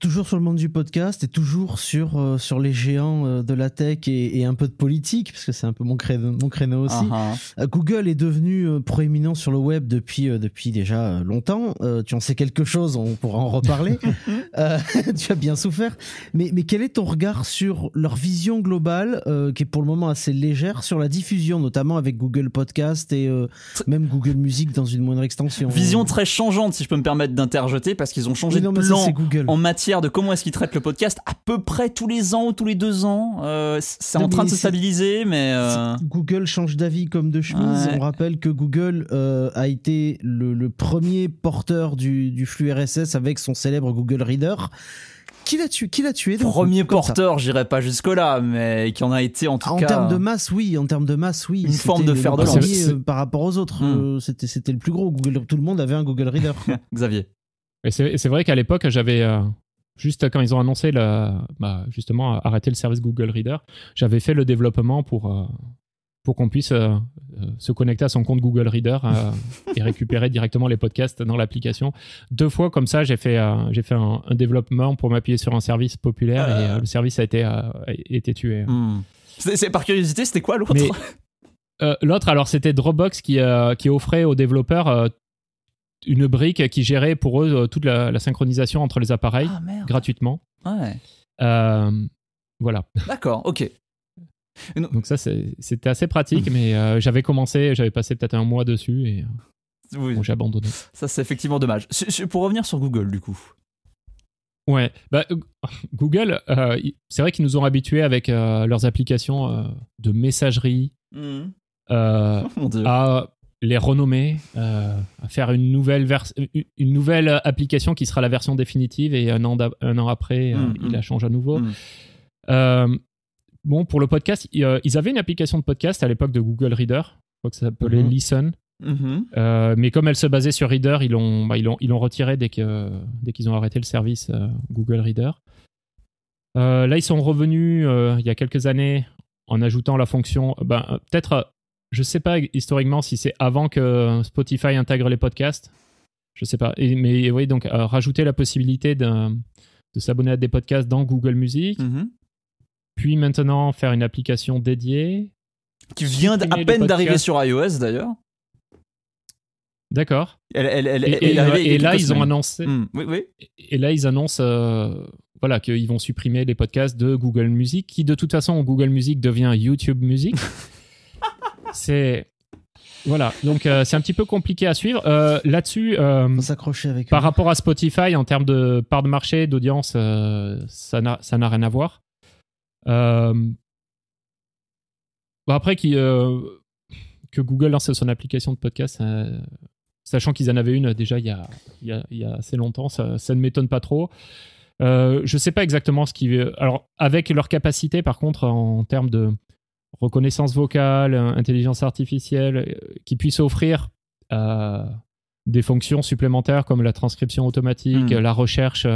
toujours sur le monde du podcast et toujours sur, euh, sur les géants euh, de la tech et, un peu de politique, parce que c'est un peu mon, créneau, mon créneau aussi. Ah, ah. Euh, Google est devenu proéminent sur le web depuis, depuis déjà longtemps. tu en sais quelque chose, on pourra en reparler. tu as bien souffert. Mais, mais quel est ton regard sur leur vision globale, qui est pour le moment assez légère, sur la diffusion, notamment avec Google Podcast et même Google Music dans une moindre extension Vision très changeante, si je peux me permettre d'interjeter, parce qu'ils ont changé de plan en matière de comment est-ce qu'il traite le podcast à peu près tous les ans ou tous les deux ans. Euh, c'est en train de se stabiliser, mais euh, Google change d'avis comme de chemise. On rappelle que Google euh, a été le, premier porteur du, flux RSS avec son célèbre Google Reader. Qui l'a tué, qui l'a tué Premier porteur, j'irai pas jusque là, mais qui en a été en tout ah, cas. En termes de masse, oui. En termes de masse, oui. Une forme de fer de lance par rapport aux autres. Hmm. C'était, c'était le plus gros. Google, tout le monde avait un Google Reader. Xavier. Et c'est vrai qu'à l'époque, j'avais, Juste quand ils ont annoncé la, bah, justement arrêter le service Google Reader, j'avais fait le développement pour, euh, pour qu'on puisse euh, euh, se connecter à son compte Google Reader et récupérer directement les podcasts dans l'application. Deux fois comme ça, j'ai fait, j'ai fait un, développement pour m'appuyer sur un service populaire et le service a été, été tué. Hmm. C'est par curiosité, c'était quoi l'autre L'autre, alors c'était Dropbox qui, qui offrait aux développeurs une brique qui gérait pour eux euh, toute la, synchronisation entre les appareils ah, gratuitement. Ouais. Euh, voilà. D'accord, ok. Donc ça, c'était assez pratique, mais euh, j'avais commencé, j'avais passé peut-être un mois dessus et j'ai abandonné. Ça, c'est effectivement dommage. Pour revenir sur Google, du coup. Ouais, bah, Google, c'est vrai qu'ils nous ont habitués avec leurs applications de messagerie, Oh Euh, Dieu les renommer, euh, faire une nouvelle, une nouvelle application qui sera la version définitive et un an, après, euh, mm, il la mm. changent à nouveau. Mm. Euh, bon, pour le podcast, ils avaient une application de podcast à l'époque de Google Reader, je crois que ça s'appelait mm-hmm. Listen. Mm-hmm. mais comme elle se basait sur Reader, ils l'ont bah, ils ils retiré dès qu'ils dès qu'ils ont arrêté le service Google Reader. là, ils sont revenus il y a quelques années en ajoutant la fonction, ben, peut-être je sais pas historiquement si c'est avant que Spotify intègre les podcasts. Je sais pas. mais oui, donc euh, rajouter la possibilité de, s'abonner à des podcasts dans Google Music. Mhm. Puis maintenant faire une application dédiée. Qui vient à peine d'arriver sur iOS d'ailleurs. D'accord. et, là, ils ont annoncé. Hmm. Et là, ils annoncent euh, voilà, qu'ils vont supprimer les podcasts de Google Music, qui de toute façon, Google Music devient YouTube Music. c'est voilà, donc euh, c'est un petit peu compliqué à suivre. Euh, là-dessus, euh, par rapport à Spotify, en termes de part de marché, d'audience, ça n'a rien à voir. après, qui, que Google lance son application de podcast, sachant qu'ils en avaient une déjà il y a, y a, assez longtemps, ça, ne m'étonne pas trop. je ne sais pas exactement ce qu'ils... Alors, avec leur capacité, par contre, en termes de reconnaissance vocale, euh, intelligence artificielle, euh, qui puisse offrir euh, des fonctions supplémentaires comme la transcription automatique, hmm. la recherche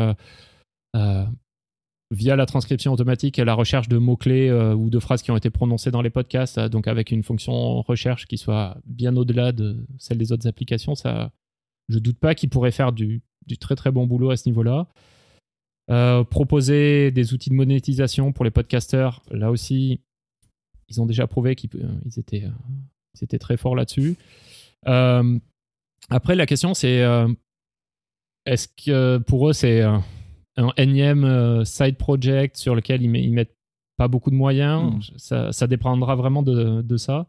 via la transcription automatique, la recherche de mots-clés ou de phrases qui ont été prononcées dans les podcasts, donc avec une fonction recherche qui soit bien au-delà de celle des autres applications, ça, je doute pas qu'ils pourrait faire du, très très bon boulot à ce niveau-là. proposer des outils de monétisation pour les podcasteurs, là aussi, ils ont déjà prouvé qu'ils euh, euh, étaient, très forts là-dessus. Euh, après, la question, c'est est-ce que pour eux, c'est un, énième side project sur lequel ils, mettent pas beaucoup de moyens hmm. ça, dépendra vraiment de, ça.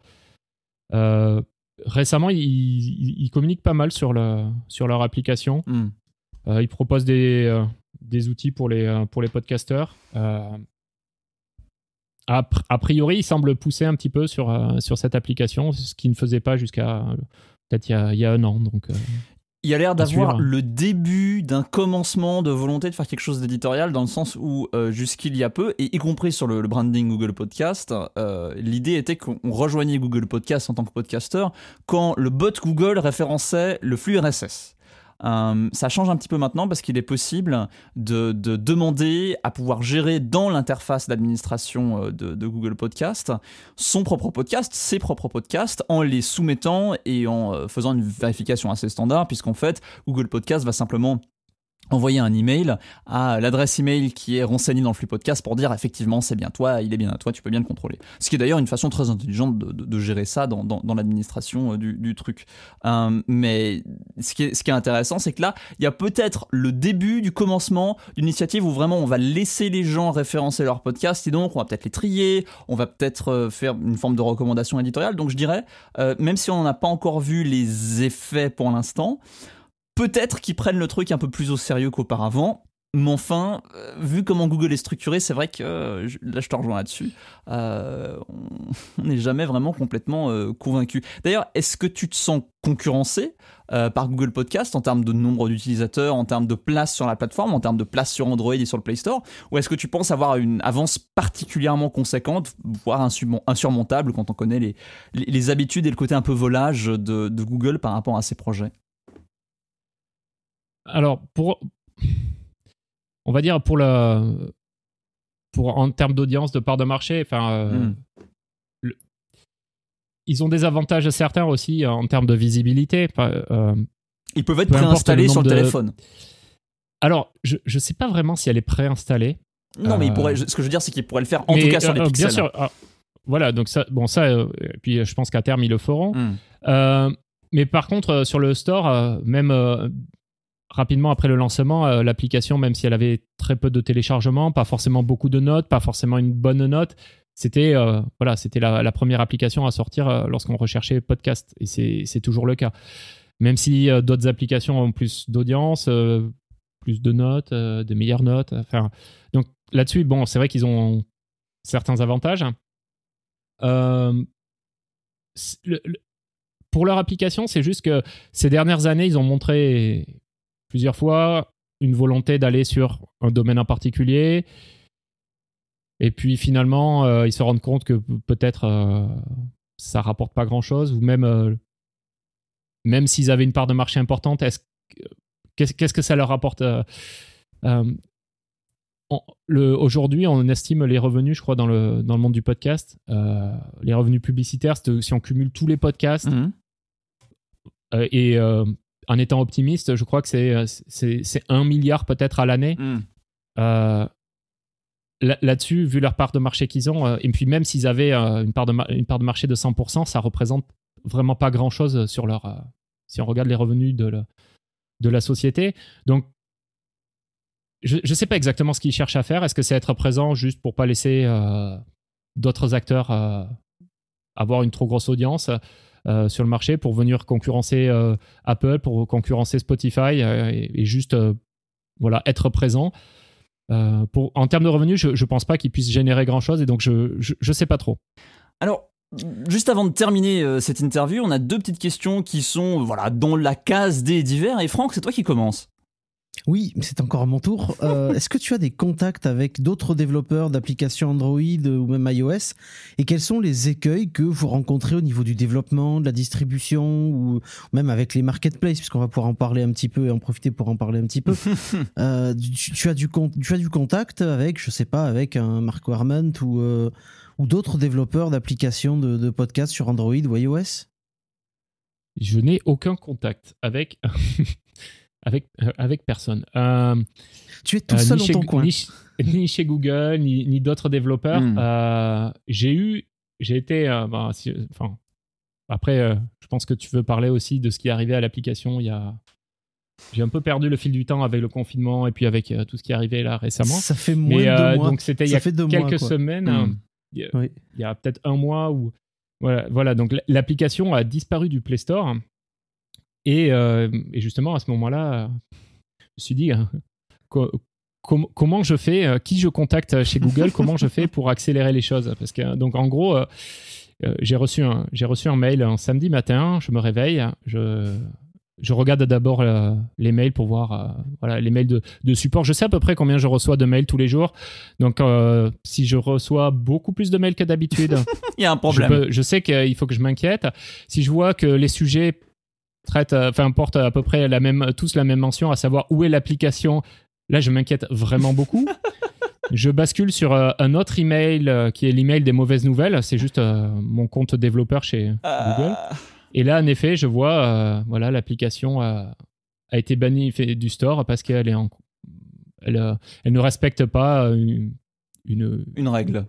récemment, ils, communiquent pas mal sur, sur leur application. Hmm. ils proposent des, outils pour les, pour les podcasteurs a, priori, il semble pousser un petit peu sur, euh, cette application, ce qui ne faisait pas jusqu'à euh, peut-être il, y a, un an. Donc, euh, il y a l'air d'avoir le début d'un commencement de volonté de faire quelque chose d'éditorial, dans le sens où, jusqu'il y a peu, et y compris sur le, le branding Google Podcast, l'idée était qu'on rejoignait Google Podcast en tant que podcasteur quand le bot Google référençait le flux RSS. Euh, ça change un petit peu maintenant parce qu'il est possible de, demander à pouvoir gérer dans l'interface d'administration euh, de, de, Google Podcast son propre podcast, ses propres podcasts, en les soumettant et en euh, faisant une vérification assez standard, puisqu'en fait, Google Podcast va simplement envoyer un email à l'adresse email qui est renseignée dans le flux podcast pour dire effectivement c'est bien toi, il est bien à toi, tu peux bien le contrôler. Ce qui est d'ailleurs une façon très intelligente de, gérer ça dans, l'administration euh, du, truc. Euh, mais ce qui, est, ce qui est intéressant, c'est que là, il y a peut-être le début du commencement d'une initiative où vraiment on va laisser les gens référencer leur podcast et donc on va peut-être les trier, on va peut-être euh, faire une forme de recommandation éditoriale. Donc je dirais, même si on n'a pas encore vu les effets pour l'instant, Peut-être qu'ils prennent le truc un peu plus au sérieux qu'auparavant, mais enfin, euh, vu comment Google est structuré, c'est vrai que euh, là je te rejoins là-dessus. Euh, on n'est jamais vraiment complètement convaincu. D'ailleurs, est-ce que tu te sens concurrencé par Google Podcast en termes de nombre d'utilisateurs, en termes de place sur la plateforme, en termes de place sur Android et sur le Play Store Ou est-ce que tu penses avoir une avance particulièrement conséquente, voire insurmontable quand on connaît les, habitudes et le côté un peu volage de, de Google par rapport à ses projets alors, pour. On va dire pour la. Pour, en termes d'audience, de part de marché, enfin. Euh, hmm. Ils ont des avantages certains aussi euh, en termes de visibilité. Euh, ils peuvent être préinstallés sur le téléphone. Alors, je ne sais pas vraiment si elle est préinstallée. Non, mais il pourrait, ce que je veux dire, c'est qu'ils pourraient le faire en tout cas sur les pixels. Bien sûr. Ah, voilà, donc ça, bon, ça, puis je pense qu'à terme, ils le feront. Hmm. mais par contre, sur le store, même rapidement après le lancement, euh, l'application, même si elle avait très peu de téléchargements, pas forcément beaucoup de notes, pas forcément une bonne note, c'était euh, voilà, c'était la, première application à sortir euh, lorsqu'on recherchait podcast, et c'est toujours le cas. Même si d'autres applications ont plus d'audience, plus de notes, de meilleures notes. Enfin, donc là-dessus, bon, c'est vrai qu'ils ont certains avantages. pour leur application, c'est juste que ces dernières années, ils ont montré plusieurs fois, une volonté d'aller sur un domaine en particulier. Et puis finalement, euh, ils se rendent compte que peut-être euh, ça rapporte pas grand-chose, ou même, euh, même s'ils avaient une part de marché importante, est-ce qu'est-ce, que ça leur rapporte Aujourd'hui, on estime les revenus, je crois, dans le, dans le monde du podcast, les revenus publicitaires, si on cumule tous les podcasts, mmh. et et en étant optimiste, je crois que c'est euh, un milliard peut-être à l'année. Hmm. Euh, là-dessus, vu leur part de marché qu'ils ont, euh, et puis même s'ils avaient une, part de de marché de 100%, ça représente vraiment pas grand-chose sur leur. si on regarde les revenus de, de la société. Donc, je ne sais pas exactement ce qu'ils cherchent à faire. Est-ce que c'est être présent juste pour pas laisser d'autres acteurs avoir une trop grosse audience euh, sur le marché pour venir concurrencer euh, Apple, pour concurrencer Spotify euh, et, juste voilà, être présent. en termes de revenus, je ne pense pas qu'ils puissent générer grand-chose et donc je ne sais pas trop. Alors, Juste avant de terminer cette interview, on a deux petites questions qui sont voilà dans la case des divers. Et Franck, c'est toi qui commences. Oui, c'est encore à mon tour. Euh, est-ce que tu as des contacts avec d'autres développeurs d'applications Android ou même iOS Et quels sont les écueils que vous rencontrez au niveau du développement, de la distribution ou même avec les marketplaces, puisqu'on va pouvoir en parler un petit peu et en profiter pour en parler un petit peu. Euh, tu, as du contact avec, je ne sais pas, avec un Mark Warment euh, ou, d'autres développeurs d'applications de, de podcasts sur Android ou iOS je n'ai aucun contact avec avec, euh, avec personne. Euh, tu es tout euh, seul dans ton coin. Ni, chez Google, ni, d'autres développeurs. Hmm. j'ai eu, j'ai été, bah, enfin, après, je pense que tu veux parler aussi de ce qui est arrivé à l'application il y a j'ai un peu perdu le fil du temps avec le confinement et puis avec tout ce qui est arrivé là récemment. Ça fait moins de mois. Donc c'était il y a quelques semaines, hmm. il y a, peut-être un mois où voilà, donc l'application a disparu du Play Store euh, et, justement, à ce moment-là, je me suis dit, hein, comment je fais, euh, qui je contacte chez Google, comment je fais pour accélérer les choses Parce que, donc, en gros, euh, j'ai reçu, un, reçu un mail un samedi matin, je me réveille, je je regarde d'abord les mails pour voir voilà, les mails de, support. Je sais à peu près combien je reçois de mails tous les jours. Donc, si je reçois beaucoup plus de mails que d'habitude, il y a un problème. Je, je sais qu'il faut que je m'inquiète. Si je vois que les sujets traite, euh, enfin, portent à peu près la même, tous la même mention, à savoir où est l'application. Là, je m'inquiète vraiment beaucoup. je bascule sur euh, un autre email euh, qui est l'email des mauvaises nouvelles. C'est juste mon compte développeur chez ah. Google. Et là, en effet, je vois, voilà, l'application a, a été bannie du store parce qu'elle est en, elle, elle, ne respecte pas une, une règle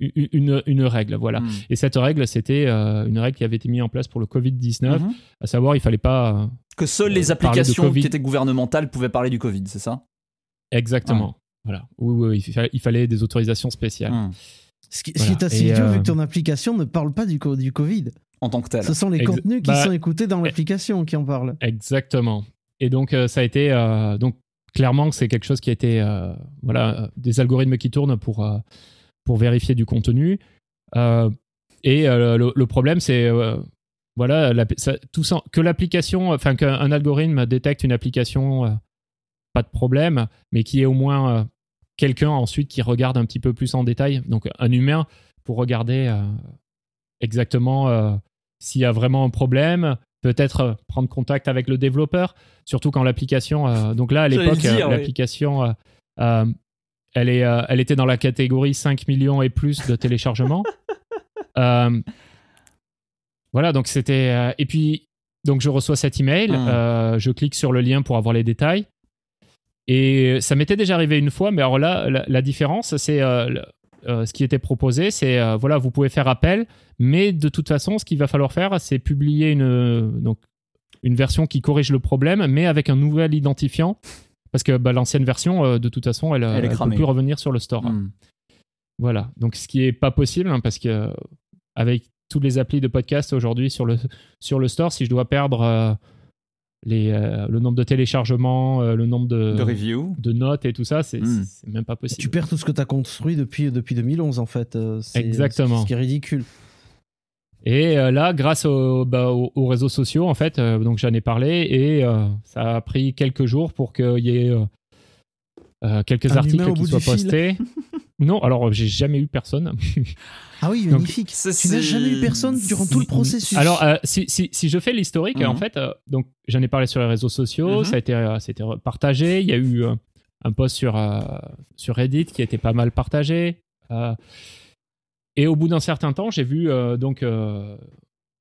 une, règle, voilà. Hmm. Et cette règle, c'était euh, une règle qui avait été mise en place pour le Covid-19, mhm. à savoir, il fallait pas... Euh, que seules les euh, applications qui étaient gouvernementales pouvaient parler du Covid, c'est ça Exactement. Voilà. Oui, oui, il, fallait, il fallait des autorisations spéciales. Hmm. Ce qui, est assez idiot, ton application ne parle pas du, du Covid. En tant que tel. Ce sont les contenus qui bah, sont écoutés dans eh, l'application qui en parlent. Exactement. Et donc, ça a été... donc, clairement, c'est quelque chose qui a été... voilà, des algorithmes qui tournent pour pour vérifier du contenu. Euh, et euh, le, problème, c'est euh, voilà, tout ça, que l'application, enfin qu'un algorithme détecte une application, pas de problème, mais qu'il y ait au moins quelqu'un ensuite qui regarde un petit peu plus en détail. Donc un humain pour regarder exactement s'il y a vraiment un problème, peut-être prendre contact avec le développeur, surtout quand l'application. donc là, à l'époque, l'application. Elle, euh, elle était dans la catégorie 5 millions et plus de téléchargements. Euh, voilà, donc c'était. Euh, et puis, donc je reçois cet email, ah. je clique sur le lien pour avoir les détails. Et ça m'était déjà arrivé une fois, mais alors là, la, différence, c'est ce qui était proposé, c'est voilà, vous pouvez faire appel, mais de toute façon, ce qu'il va falloir faire, c'est publier une, donc, une version qui corrige le problème, mais avec un nouvel identifiant parce que bah, l'ancienne version, euh, de toute façon, elle ne euh, peut plus revenir sur le store. Hmm. Voilà. Donc, ce qui n'est pas possible, hein, parce que avec toutes les applis de podcast aujourd'hui sur le, sur le store, si je dois perdre euh, les, le nombre de téléchargements, le nombre de, de notes et tout ça, c'est hmm. même pas possible. tu perds tout ce que tu as construit depuis, depuis 2011, en fait. Exactement. Ce qui est ridicule. Et euh, là, grâce bah, au, aux, réseaux sociaux, en fait, euh, donc j'en ai parlé et euh, ça a pris quelques jours pour qu'il y ait quelques articles qui soient postés. non, alors j'ai jamais eu personne. Ah oui, magnifique. tu n'as jamais eu personne durant tout le processus. Alors, si, je fais l'historique, en mhm. fait, donc j'en ai parlé sur les réseaux sociaux, mhm. ça, a été, partagé. Il y a eu un post sur, sur Reddit qui était pas mal partagé. Et au bout d'un certain temps, j'ai vu euh, donc euh,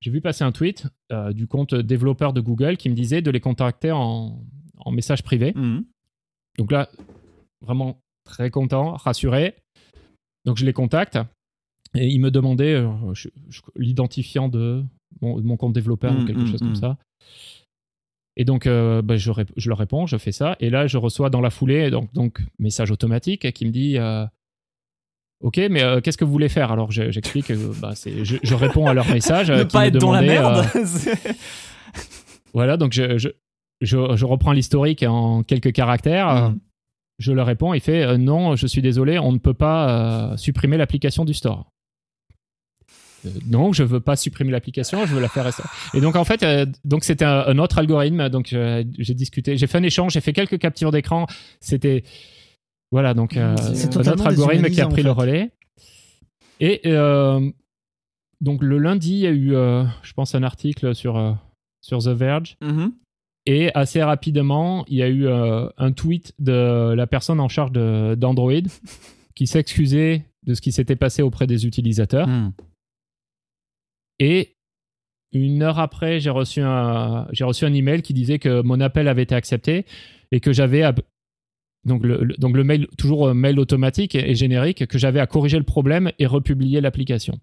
j'ai vu passer un tweet euh, du compte développeur de Google qui me disait de les contacter en, message privé. Mhm. Donc là, vraiment très content, rassuré. Donc je les contacte et ils me demandaient l'identifiant de, mon, compte développeur ou mhm, quelque mhm, chose comme ça. Et donc bah, je, leur réponds, je fais ça. Et là, je reçois dans la foulée donc, donc message automatique qui me dit Ok, mais euh, qu'est-ce que vous voulez faire Alors j'explique, euh, bah, je, réponds à leur message. Euh, ne pas être dans la merde Voilà, donc je, reprends l'historique en quelques caractères. Mm. Je leur réponds, il fait Non, je suis désolé, on ne peut pas supprimer l'application du store. non, je veux pas supprimer l'application, je veux la faire rester. Et donc en fait, donc c'était un, un, autre algorithme. Donc j'ai discuté, j'ai fait un échange, j'ai fait quelques captures d'écran. C'était voilà, donc c'est euh, notre algorithme qui a pris le relais. Et euh, donc le lundi, il y a eu, euh, je pense, un article sur, sur The Verge. Mm-hmm. Et assez rapidement, il y a eu un tweet de la personne en charge d'Android qui s'excusait de ce qui s'était passé auprès des utilisateurs. Mm. Et une heure après, j'ai reçu, un, reçu un email qui disait que mon appel avait été accepté et que j'avais donc le, donc le mail, toujours euh, mail automatique et, générique, que j'avais à corriger le problème et republier l'application.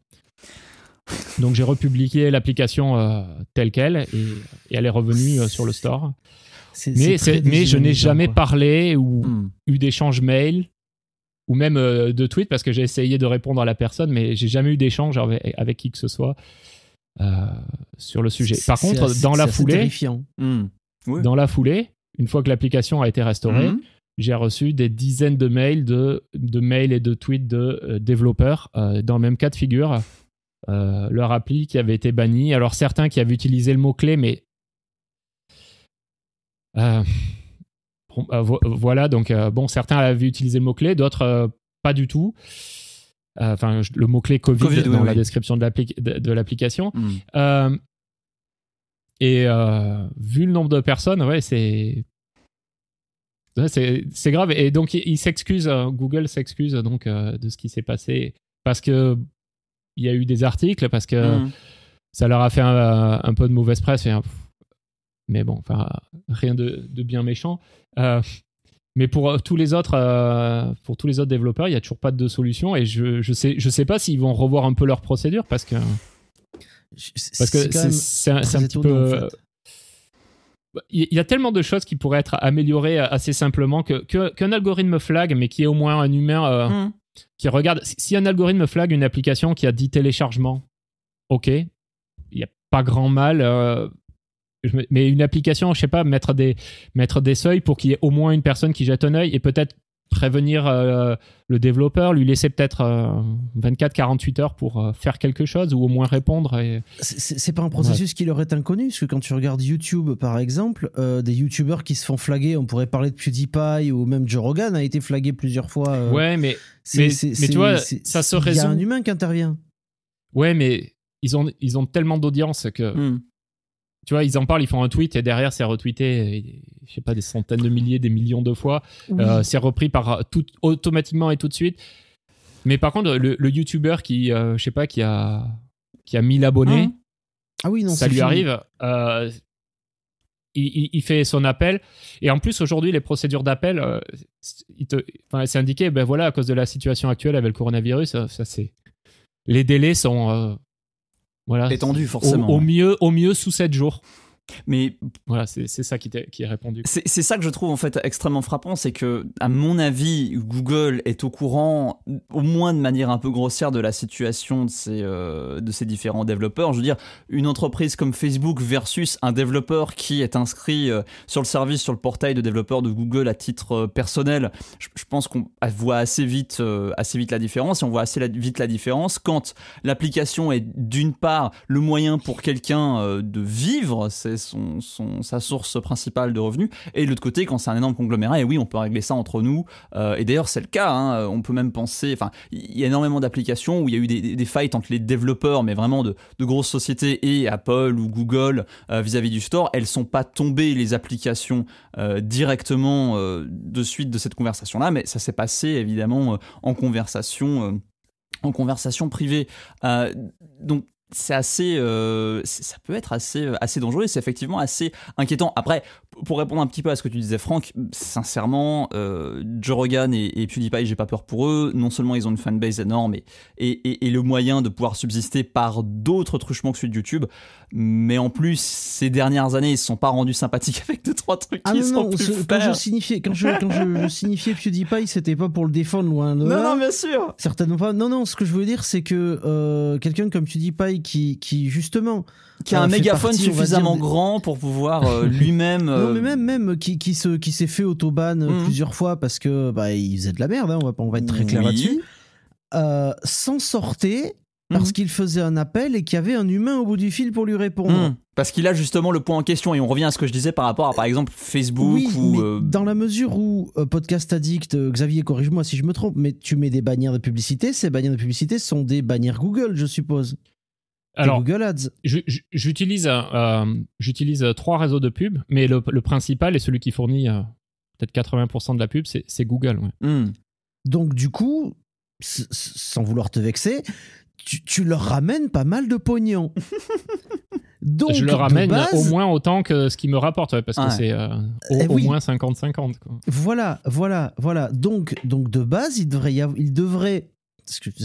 Donc j'ai republié l'application euh, telle qu'elle et, elle est revenue euh, sur le store. Mais, mais je n'ai jamais parlé ou hmm. eu d'échange mail ou même de tweet parce que j'ai essayé de répondre à la personne, mais j'ai jamais eu d'échange avec, avec, qui que ce soit sur le sujet. Par contre, dans la foulée, hmm. dans la foulée, une fois que l'application a été restaurée, hmm j'ai reçu des dizaines de mails, de, de mails et de tweets de euh, développeurs euh, dans le même cas de figure. Euh, leur appli qui avait été bannie. Alors certains qui avaient utilisé le mot-clé, mais... Bah, voilà, donc bon, certains avaient utilisé le mot-clé, d'autres pas du tout. Enfin, le mot-clé COVID, dans la description de l'application. Hmm. et vu le nombre de personnes, ouais, c'est c'est grave. Et donc, il, s'excusent, euh, Google s'excuse euh, donc euh, de ce qui s'est passé parce que il y a eu des articles, parce que hmm. ça leur a fait un, peu de mauvaise presse. Mais bon, enfin, rien de, bien méchant. mais pour tous les autres, pour tous les autres développeurs, il n'y a toujours pas de solution. Et je, je sais, je sais pas s'ils vont revoir un peu leur procédure parce que parce que c'est un, petit peu bah, il y a tellement de choses qui pourraient être améliorées euh, assez simplement que qu'un algorithme flag, mais qui est au moins un humain euh, mm. qui regarde. Si un algorithme flag une application qui a 10 téléchargements, ok, il n'y a pas grand mal. Euh, mais une application, je sais pas, mettre des, mettre des seuils pour qu'il y ait au moins une personne qui jette un œil et peut-être prévenir euh, le développeur, lui laisser peut-être 24-48 euh, heures pour euh, faire quelque chose ou au moins répondre. Et... C'est pas un processus qui leur est inconnu, parce que quand tu regardes YouTube par exemple, des YouTubeurs qui se font flaguer, on pourrait parler de PewDiePie ou même Joe Rogan a été flagué plusieurs fois. ouais, mais, mais, tu vois, ça se Il y a un humain qui intervient. Ouais, mais ils ont, ils ont tellement d'audience que. Hmm tu vois, ils en parlent, ils font un tweet et derrière, c'est retweeté, je sais pas, des centaines de milliers, des millions de fois. Euh, c'est repris par euh, tout, automatiquement et tout de suite. Mais par contre, le, youtubeur YouTuber qui, euh, je sais pas, qui a, qui a 1000 abonnés, hein ah oui, non, ça lui arrive. il, fait son appel. Et en plus, aujourd'hui, les procédures d'appel, c'est indiqué, ben voilà, à cause de la situation actuelle avec le coronavirus, ça c'est. Les délais sont. Voilà. Étendu, forcément. Au, mieux, au mieux sous 7 jours. Mais voilà, c'est ça qui, qui, est répondu. C'est ça que je trouve en fait extrêmement frappant, c'est que, à mon avis, Google est au courant, au moins de manière un peu grossière, de la situation de ces, euh, de ces différents développeurs. Je veux dire, une entreprise comme Facebook versus un développeur qui est inscrit euh, sur le service, sur le portail de développeurs de Google à titre euh, personnel, je, pense qu'on voit assez vite, assez vite la différence et on voit assez vite la différence quand l'application est d'une part le moyen pour quelqu'un de vivre, c'est son, sa source principale de revenus. Et de l'autre côté, quand c'est un énorme conglomérat, et oui, on peut régler ça entre nous. Euh, et d'ailleurs, c'est le cas. Hein. Euh, on peut même penser. Enfin, il y a énormément d'applications où il y a eu des, fights entre les développeurs, mais vraiment de, de grosses sociétés et Apple ou Google euh, vis-à-vis du store. Elles sont pas tombées les applications directement de suite de cette conversation-là, mais ça s'est passé évidemment en conversation en conversation privée. donc c'est assez, euh, ça peut être assez, euh, assez dangereux et c'est effectivement assez inquiétant. Après, pour répondre un petit peu à ce que tu disais, Franck, sincèrement, euh, Joe Rogan et, PewDiePie, j'ai pas peur pour eux. Non seulement ils ont une fanbase énorme et, et, le moyen de pouvoir subsister par d'autres truchements que celui de YouTube, mais en plus, ces dernières années, ils se sont pas rendus sympathiques avec deux, trois trucs ah qui quand je signifiais, je, quand PewDiePie, c'était pas pour le défendre loin de là. Non, non, bien sûr. Certainement pas. Non, non, ce que je veux dire, c'est que euh, quelqu'un comme PewDiePie qui, qui justement, qui a euh, un mégaphone suffisamment grand pour pouvoir euh, lui-même Euh, mais même, même qui, qui s'est se, qui fait autoban mm. plusieurs fois parce que bah, faisait de la merde, hein, on, va, on va être très clair là-dessus, euh, s'en sortait parce mm. qu'il faisait un appel et qu'il y avait un humain au bout du fil pour lui répondre. Mm. Parce qu'il a justement le point en question et on revient à ce que je disais par rapport à par exemple Facebook oui, ou. Euh, dans la mesure où Podcast Addict, Xavier, corrige-moi si je me trompe, mais tu mets des bannières de publicité, ces bannières de publicité sont des bannières Google, je suppose. Alors, Google Ads. Euh, j'utilise trois réseaux de pub, mais le, principal et celui qui fournit euh, peut-être 80% de la pub, c'est Google. Hmm. Donc du coup, sans vouloir te vexer, tu, leur ramènes pas mal de pognon. Donc, je leur ramène au moins autant que ce qui me rapporte, parce que ah c'est euh, au, eh moins 50-50. Voilà, voilà, voilà. Donc, donc de base, il devrait, il devrait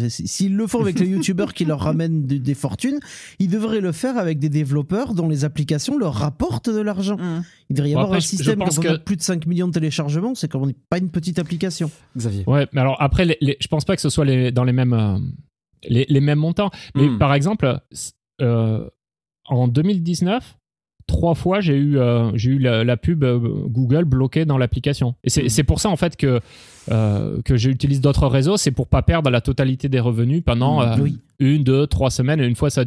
s'ils le font avec les youtubeurs qui leur ramènent des fortunes, ils devraient le faire avec des développeurs dont les applications leur rapportent de l'argent. Mmh. Il devrait y avoir un système qui que... plus de 5 millions de téléchargements, c'est comme pas une petite application. Xavier. Ouais, mais alors après, les, ne je pense pas que ce soit les, dans les mêmes, euh, les, mêmes montants. Mais mmh. par exemple, euh, en 2019, trois fois, j'ai eu, euh, j'ai eu la, pub euh, Google bloquée dans l'application. Et c'est hmm. pour ça, en fait, que, euh, que j'utilise d'autres réseaux. C'est pour pas perdre la totalité des revenus pendant hmm. une, deux, trois semaines. Et une fois, ça,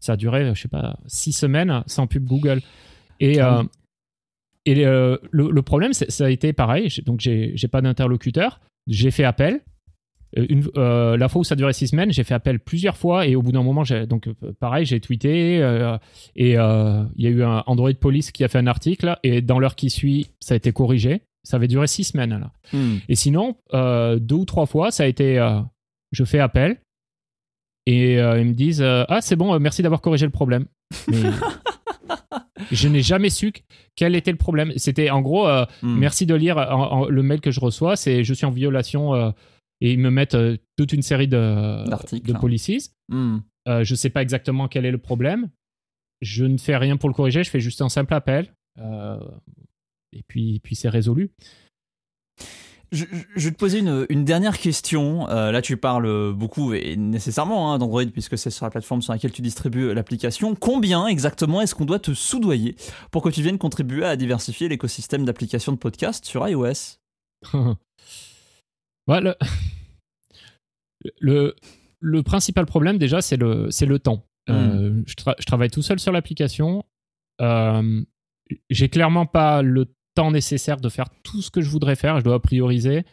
ça a duré, je sais pas, six semaines sans pub Google. Et, ah et le, problème, ça a été pareil. Donc, j'ai pas d'interlocuteur. J'ai fait appel. Euh, euh, la fois où ça durait six semaines, j'ai fait appel plusieurs fois et au bout d'un moment, donc euh, pareil, j'ai tweeté et il y a eu un Android Police qui a fait un article et dans l'heure qui suit, ça a été corrigé. Ça avait duré six semaines hmm. Et sinon, deux ou trois fois, ça a été, je fais appel et ils me disent ah c'est bon, merci d'avoir corrigé le problème. je n'ai jamais su quel était le problème. C'était en gros, hmm. merci de lire le mail que je reçois, c'est je suis en violation et ils me mettent euh, toute une série de, de hein. policies. Hmm. Euh, je ne sais pas exactement quel est le problème. Je ne fais rien pour le corriger, je fais juste un simple appel. Euh, et puis, puis c'est résolu. Je, vais te poser une, dernière question. là, tu parles beaucoup et nécessairement hein, d'Android puisque c'est sur la plateforme sur laquelle tu distribues l'application. Combien exactement est-ce qu'on doit te soudoyer pour que tu viennes contribuer à diversifier l'écosystème d'applications de podcast sur iOS Voilà. le... principal problème, déjà, c'est le, temps. Euh, hmm. je, travaille tout seul sur l'application. Euh, j'ai clairement pas le temps nécessaire de faire tout ce que je voudrais faire. Je dois prioriser.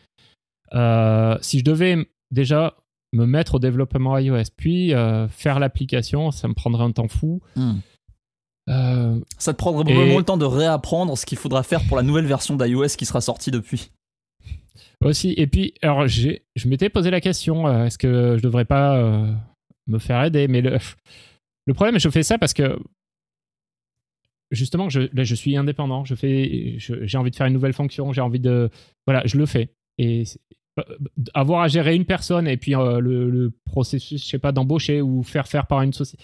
Euh, si je devais déjà me mettre au développement iOS, puis faire l'application, ça me prendrait un temps fou. Hmm. ça te prendrait probablement le temps de réapprendre ce qu'il faudra faire pour la nouvelle version d'iOS qui sera sortie depuis. Aussi, et puis, alors, j'ai, je m'étais posé la question, euh, est-ce que je devrais pas euh, me faire aider Mais le, le problème, je fais ça parce que, justement, je, là, je suis indépendant, je fais, j'ai envie de faire une nouvelle fonction, j'ai envie de... Voilà, je le fais. Et euh, avoir à gérer une personne et puis le, processus, je sais pas, d'embaucher ou faire faire par une société...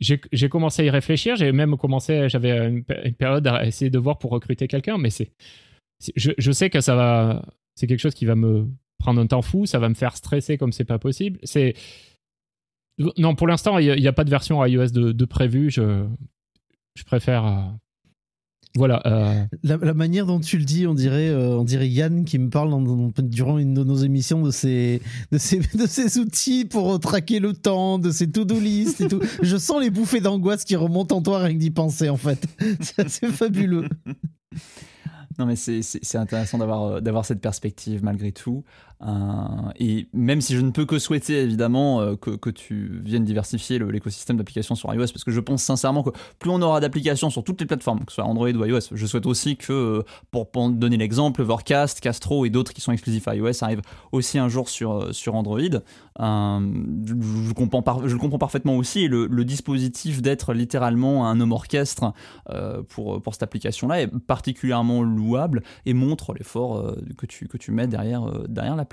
j'ai, commencé à y réfléchir, j'ai même commencé, j'avais une, période à essayer de voir pour recruter quelqu'un, mais c'est je, sais que ça va. C'est quelque chose qui va me prendre un temps fou, ça va me faire stresser comme c'est pas possible. C'est. Non, pour l'instant, il n'y a, pas de version iOS de, de prévu. Je, je préfère. Euh, voilà. Euh, la, manière dont tu le dis, on dirait, euh, on dirait Yann qui me parle durant une de nos émissions de ses, de ses, outils pour traquer le temps, de ses to-do list et tout. Je sens les bouffées d'angoisse qui remontent en toi rien que d'y penser, en fait. C'est fabuleux. Non, mais c'est intéressant euh, d'avoir cette perspective malgré tout. Euh, et même si je ne peux que souhaiter évidemment euh, que, que tu viennes diversifier l'écosystème d'applications sur iOS, parce que je pense sincèrement que plus on aura d'applications sur toutes les plateformes, que ce soit Android ou iOS, je souhaite aussi que, euh, pour, donner l'exemple, Vorcast, Castro et d'autres qui sont exclusifs à iOS arrivent aussi un jour sur, sur Android. je, comprends je le comprends parfaitement aussi, le, dispositif d'être littéralement un homme orchestre pour, pour cette application-là est particulièrement louable et montre l'effort que, tu, que tu mets derrière, derrière la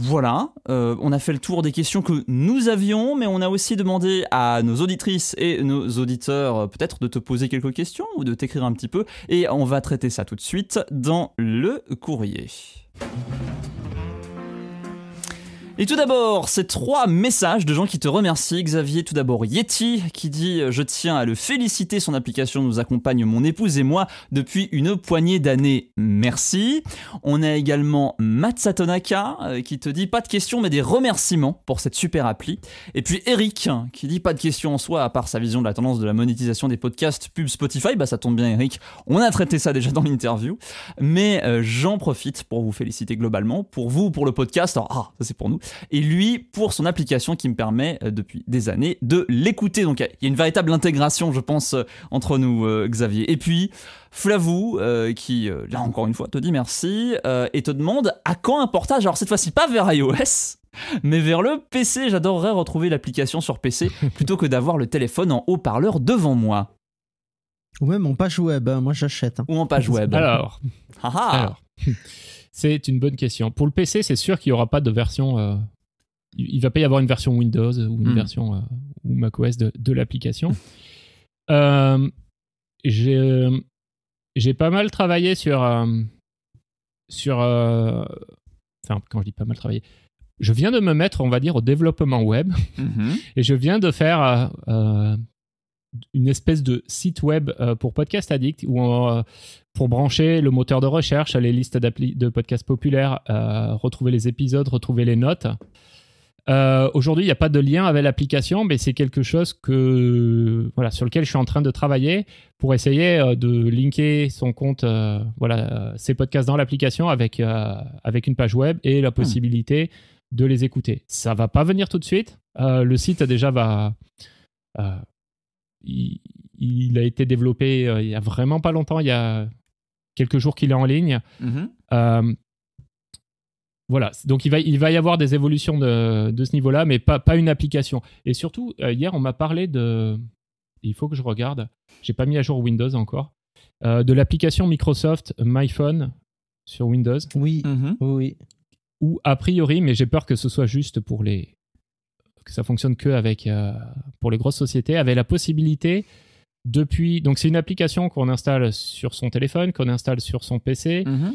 voilà, euh, on a fait le tour des questions que nous avions, mais on a aussi demandé à nos auditrices et nos auditeurs euh, peut-être de te poser quelques questions ou de t'écrire un petit peu, et on va traiter ça tout de suite dans le courrier. Et tout d'abord, ces trois messages de gens qui te remercient. Xavier, tout d'abord Yeti, qui dit euh, Je tiens à le féliciter, son application nous accompagne, mon épouse et moi, depuis une poignée d'années. Merci. On a également Matsatonaka, euh, qui te dit Pas de questions, mais des remerciements pour cette super appli. Et puis Eric, qui dit Pas de questions en soi, à part sa vision de la tendance de la monétisation des podcasts, pub Spotify. Bah, ça tombe bien, Eric, on a traité ça déjà dans l'interview. Mais euh, j'en profite pour vous féliciter globalement, pour vous, pour le podcast. Alors, ah, ça c'est pour nous. Et lui, pour son application qui me permet euh, depuis des années de l'écouter. Donc il y a une véritable intégration, je pense, euh, entre nous, euh, Xavier. Et puis, Flavou, qui, là encore une fois, te dit merci et te demande à quand un portage Alors cette fois-ci, pas vers iOS, mais vers le PC. J'adorerais retrouver l'application sur PC plutôt que d'avoir le téléphone en haut-parleur devant moi. Ou même en page web, hein, moi j'achète. Hein. Ou en page web. Alors. Ah, ah. C'est une bonne question. Pour le PC, c'est sûr qu'il n'y aura pas de version. Euh, il va pas y avoir une version Windows ou une hmm. version euh, ou macOS de, l'application. Euh, euh, j'ai pas mal travaillé sur. sur enfin, quand je dis pas mal travaillé. Je viens de me mettre, on va dire, au développement web. Mm-hmm. Et je viens de faire une espèce de site web euh, pour Podcast Addict où euh, pour brancher le moteur de recherche, les listes de podcasts populaires, euh, retrouver les épisodes, retrouver les notes. Aujourd'hui, il n'y a pas de lien avec l'application, mais c'est quelque chose que, voilà, sur lequel je suis en train de travailler pour essayer de linker son compte, voilà, ses podcasts dans l'application avec, avec une page web et la hmm. possibilité de les écouter. Ça va pas venir tout de suite. le site déjà va, il, a été développé euh, il y a vraiment pas longtemps, il y a quelques jours qu'il est en ligne. Mhm. Euh, voilà, donc il va, il va y avoir des évolutions de, ce niveau-là, mais pas, pas une application. Et surtout, euh, hier, on m'a parlé de. Il faut que je regarde. J'ai pas mis à jour Windows encore. de l'application Microsoft MyPhone sur Windows. Mhm. Oui, oui. Ou a priori, mais j'ai peur que ce soit juste pour les, ça fonctionne que avec, euh, pour les grosses sociétés, avait la possibilité depuis. Donc, c'est une application qu'on installe sur son téléphone, qu'on installe sur son PC. Mhm.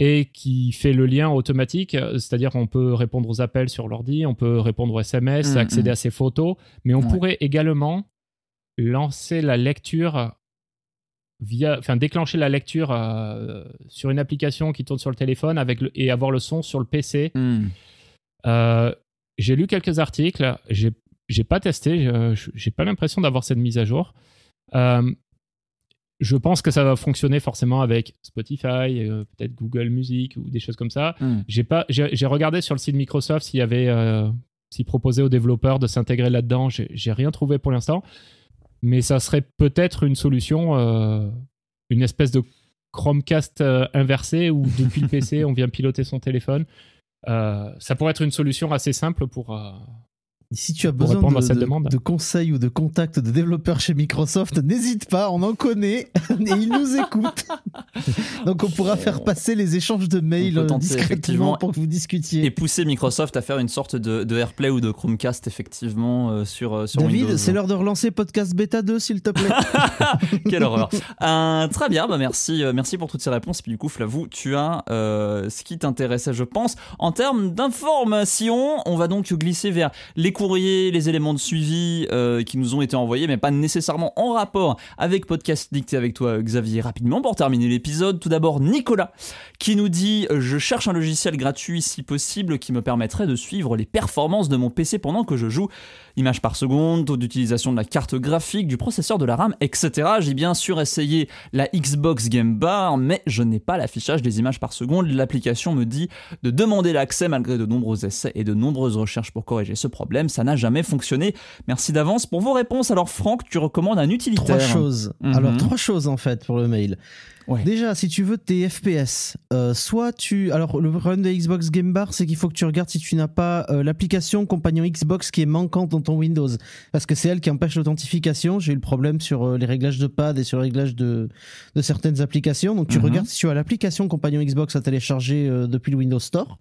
Et qui fait le lien automatique, c'est-à-dire qu'on peut répondre aux appels sur l'ordi, on peut répondre aux SMS, mhm. accéder à ses photos, mais on pourrait également lancer la lecture via, enfin déclencher la lecture euh, sur une application qui tourne sur le téléphone avec et avoir le son sur le PC. Mhm. Euh, j'ai lu quelques articles, j'ai, n'ai pas testé, euh, j'ai, pas l'impression d'avoir cette mise à jour. Euh, je pense que ça va fonctionner forcément avec Spotify, euh, peut-être Google Music ou des choses comme ça. Hmm. J'ai pas, j'ai, regardé sur le site Microsoft s'il y avait, proposait aux développeurs de s'intégrer là-dedans. J'ai, rien trouvé pour l'instant, mais ça serait peut-être une solution, une espèce de Chromecast inversé où depuis le PC on vient piloter son téléphone. Euh, ça pourrait être une solution assez simple pour, euh, si tu as besoin de, conseils ou de contacts de développeurs chez Microsoft, n'hésite pas, on en connaît et ils nous écoutent. Donc on pourra faire euh, passer les échanges de mails discrètement pour que vous discutiez. Et pousser Microsoft à faire une sorte de, AirPlay ou de Chromecast effectivement euh, sur, euh, sur David, c'est l'heure de relancer Podcast Beta 2 s'il te plaît. Quelle horreur. Euh, très bien, bah, merci, merci pour toutes ces réponses. Et puis du coup, Flavou, tu as ce qui t'intéressait, je pense. En termes d'informations, on va donc glisser vers les courrier, les éléments de suivi euh, qui nous ont été envoyés, mais pas nécessairement en rapport avec Podcast Dicté avec toi, Xavier, rapidement pour terminer l'épisode. Tout d'abord, Nicolas qui nous dit Je cherche un logiciel gratuit si possible qui me permettrait de suivre les performances de mon PC pendant que je joue images par seconde, taux d'utilisation de la carte graphique, du processeur de la RAM, etc. J'ai bien sûr essayé la Xbox Game Bar, mais je n'ai pas l'affichage des images par seconde. L'application me dit de demander l'accès malgré de nombreux essais et de nombreuses recherches pour corriger ce problème. Ça n'a jamais fonctionné. Merci d'avance pour vos réponses. Alors Franck, tu recommandes un utilitaire Trois choses. Mhm. Alors trois choses en fait pour le mail. Déjà, si tu veux tes FPS, euh, soit tu. Alors, le problème de Xbox Game Bar, c'est qu'il faut que tu regardes si tu n'as pas euh, l'application compagnon Xbox qui est manquante dans ton Windows. Parce que c'est elle qui empêche l'authentification. J'ai eu le problème sur euh, les réglages de pad et sur les réglages de, de certaines applications. Donc, tu mhm. regardes si tu as l'application compagnon Xbox à télécharger depuis le Windows Store.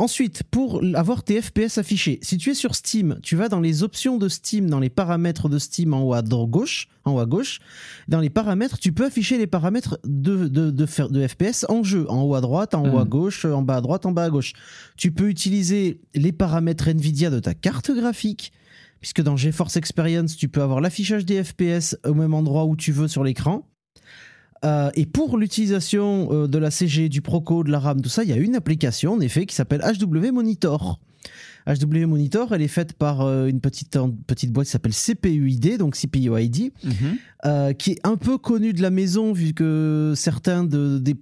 Ensuite, pour avoir tes FPS affichés, si tu es sur Steam, tu vas dans les options de Steam, dans les paramètres de Steam en haut à gauche, en haut à gauche. Dans les paramètres, tu peux afficher les paramètres de, de, de, FPS en jeu, en haut à droite, en haut à hmm. gauche, en bas à droite, en bas à gauche. Tu peux utiliser les paramètres Nvidia de ta carte graphique, puisque dans GeForce Experience, tu peux avoir l'affichage des FPS au même endroit où tu veux sur l'écran. Euh, et pour l'utilisation euh, de la CG, du Proco, de la RAM, tout ça, il y a une application en effet qui s'appelle HW Monitor. HW Monitor, elle est faite par euh, une petite, petite boîte qui s'appelle CPUID, donc CPUID, mhm. qui est un peu connue de la maison vu que certains des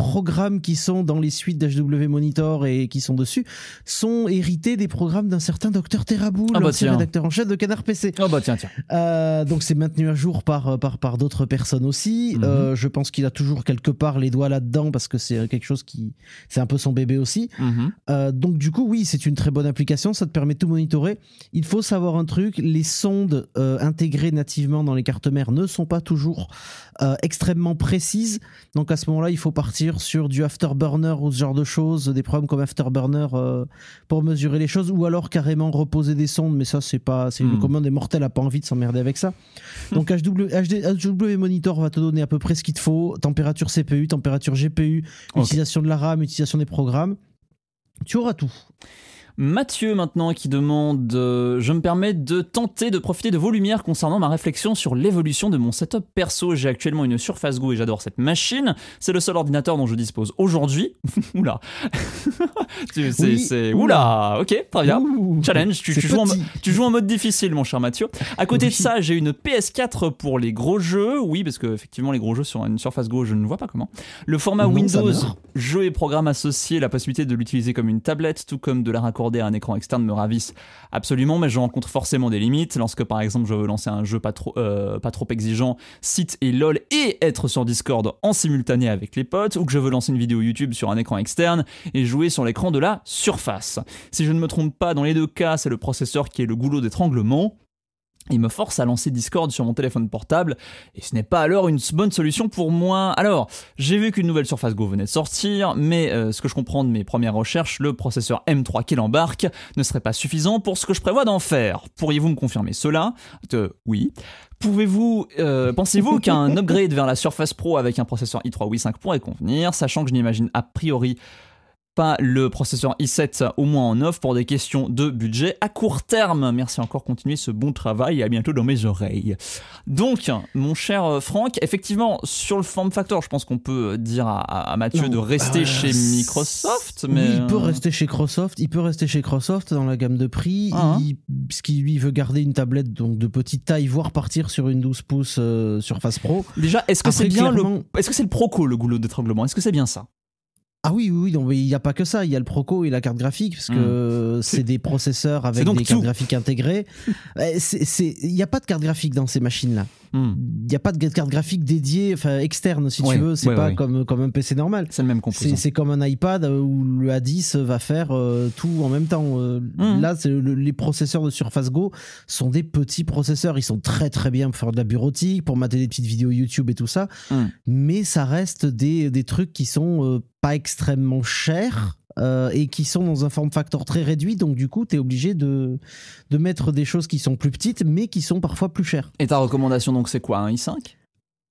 programmes qui sont dans les suites d'HW Monitor et qui sont dessus sont hérités des programmes d'un certain docteur Terraboul, ah bah le rédacteur en chef de Canard PC. Ah bah tiens, tiens. Euh, donc c'est maintenu à jour par, euh, par, par d'autres personnes aussi. Mhm. Euh, je pense qu'il a toujours quelque part les doigts là-dedans parce que c'est quelque chose qui... C'est un peu son bébé aussi. Mhm. donc du coup, oui, c'est une très bonne application. Ça te permet de tout monitorer. Il faut savoir un truc, les sondes intégrées nativement dans les cartes mères ne sont pas toujours extrêmement précises. Donc à ce moment-là, il faut partir sur du afterburner ou ce genre de choses, des programmes comme afterburner euh, pour mesurer les choses, ou alors carrément reposer des sondes, mais ça c'est pas, c'est mmh. le commun des mortels a pas envie de s'emmerder avec ça. Donc HW, HW Monitor va te donner à peu près ce qu'il te faut, température CPU, température GPU, utilisation de la RAM, utilisation des programmes. Tu auras tout. Mathieu maintenant qui demande euh, Je me permets de tenter de profiter de vos lumières concernant ma réflexion sur l'évolution de mon setup perso. J'ai actuellement une Surface Go et j'adore cette machine. C'est le seul ordinateur dont je dispose aujourd'hui. oula C'est. oula. Ok, très bien. Challenge, tu, joues en, mode difficile, mon cher Mathieu. À côté de ça, j'ai une PS4 pour les gros jeux. Oui, parce que effectivement, les gros jeux sur une Surface Go, je ne vois pas comment. Le format Windows, jeux et programmes associés, la possibilité de l'utiliser comme une tablette, tout comme de la raccorder un écran externe me ravissent absolument, mais je rencontre forcément des limites. Lorsque par exemple je veux lancer un jeu pas trop, euh, pas trop exigeant, site et LOL, et être sur Discord en simultané avec les potes, ou que je veux lancer une vidéo YouTube sur un écran externe et jouer sur l'écran de la surface. Si je ne me trompe pas, dans les deux cas, c'est le processeur qui est le goulot d'étranglement il me force à lancer Discord sur mon téléphone portable, et ce n'est pas alors une bonne solution pour moi. Alors, j'ai vu qu'une nouvelle Surface Go venait de sortir, mais euh, ce que je comprends de mes premières recherches, le processeur M3 qu'il embarque ne serait pas suffisant pour ce que je prévois d'en faire. Pourriez-vous me confirmer cela euh, Oui. Pouvez-vous, euh, pensez-vous qu'un upgrade vers la Surface Pro avec un processeur i3 ou i5 pourrait convenir, sachant que je n'imagine a priori le processeur i7 au moins en off pour des questions de budget à court terme. Merci encore, continuez ce bon travail et à bientôt dans mes oreilles. Donc, mon cher euh, Franck, effectivement, sur le form factor, je pense qu'on peut euh, dire à, Mathieu de rester ah, chez Microsoft. Mais... il peut euh, rester chez Microsoft, il peut rester chez Microsoft dans la gamme de prix, puisqu'il ah, hein. ce qui lui veut garder une tablette donc de petite taille, voire partir sur une 12 pouces sur Surface Pro. Déjà, est-ce que c'est bien le, est-ce que c'est le Proco le goulot d'étranglement Est-ce que c'est bien ça ah oui, oui, il n'y a pas que ça. Il y a le Proco et la carte graphique, parce que hmm. c'est des processeurs avec des cartes graphiques intégrées. Eh, il n'y a pas de carte graphique dans ces machines-là. Hmm. Il n'y a pas de carte graphique dédiée, enfin externe si tu veux. C'est pas Comme, un PC normal. C'est le même composant. C'est comme un iPad euh, où le A10 va faire euh, tout en même temps. Euh, hmm. Là, les processeurs de Surface Go sont des petits processeurs. Ils sont très très bien pour faire de la bureautique, pour mater des petites vidéos YouTube et tout ça. Hmm. Mais ça reste des, trucs qui sont pas extrêmement chers euh, et qui sont dans un form factor très réduit. Donc, du coup, tu es obligé de, de mettre des choses qui sont plus petites, mais qui sont parfois plus chères. Et ta recommandation, donc, c'est quoi Un i5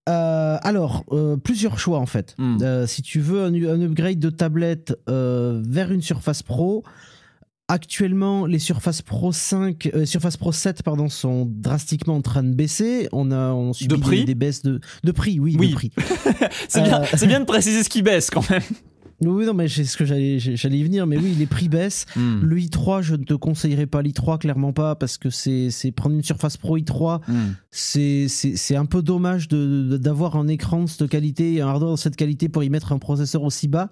euh, alors, euh, plusieurs choix en fait. Hmm. si tu veux un, upgrade de tablette vers une Surface Pro, actuellement les Surface Pro 5, Surface Pro 7 pardon, sont drastiquement en train de baisser. On a on de prix des, baisses de, de prix, oui, prix. c'est bien, bien, de préciser ce qui baisse quand même. Oui, non, mais c'est ce que j'allais, y venir. Mais oui, les prix baissent. Hmm. Le i3, je ne te conseillerais pas l'i3, clairement pas, parce que c'est, prendre une surface Pro i3, hmm. c'est, un peu dommage de, d'avoir un écran de cette qualité, un hardware de cette qualité pour y mettre un processeur aussi bas.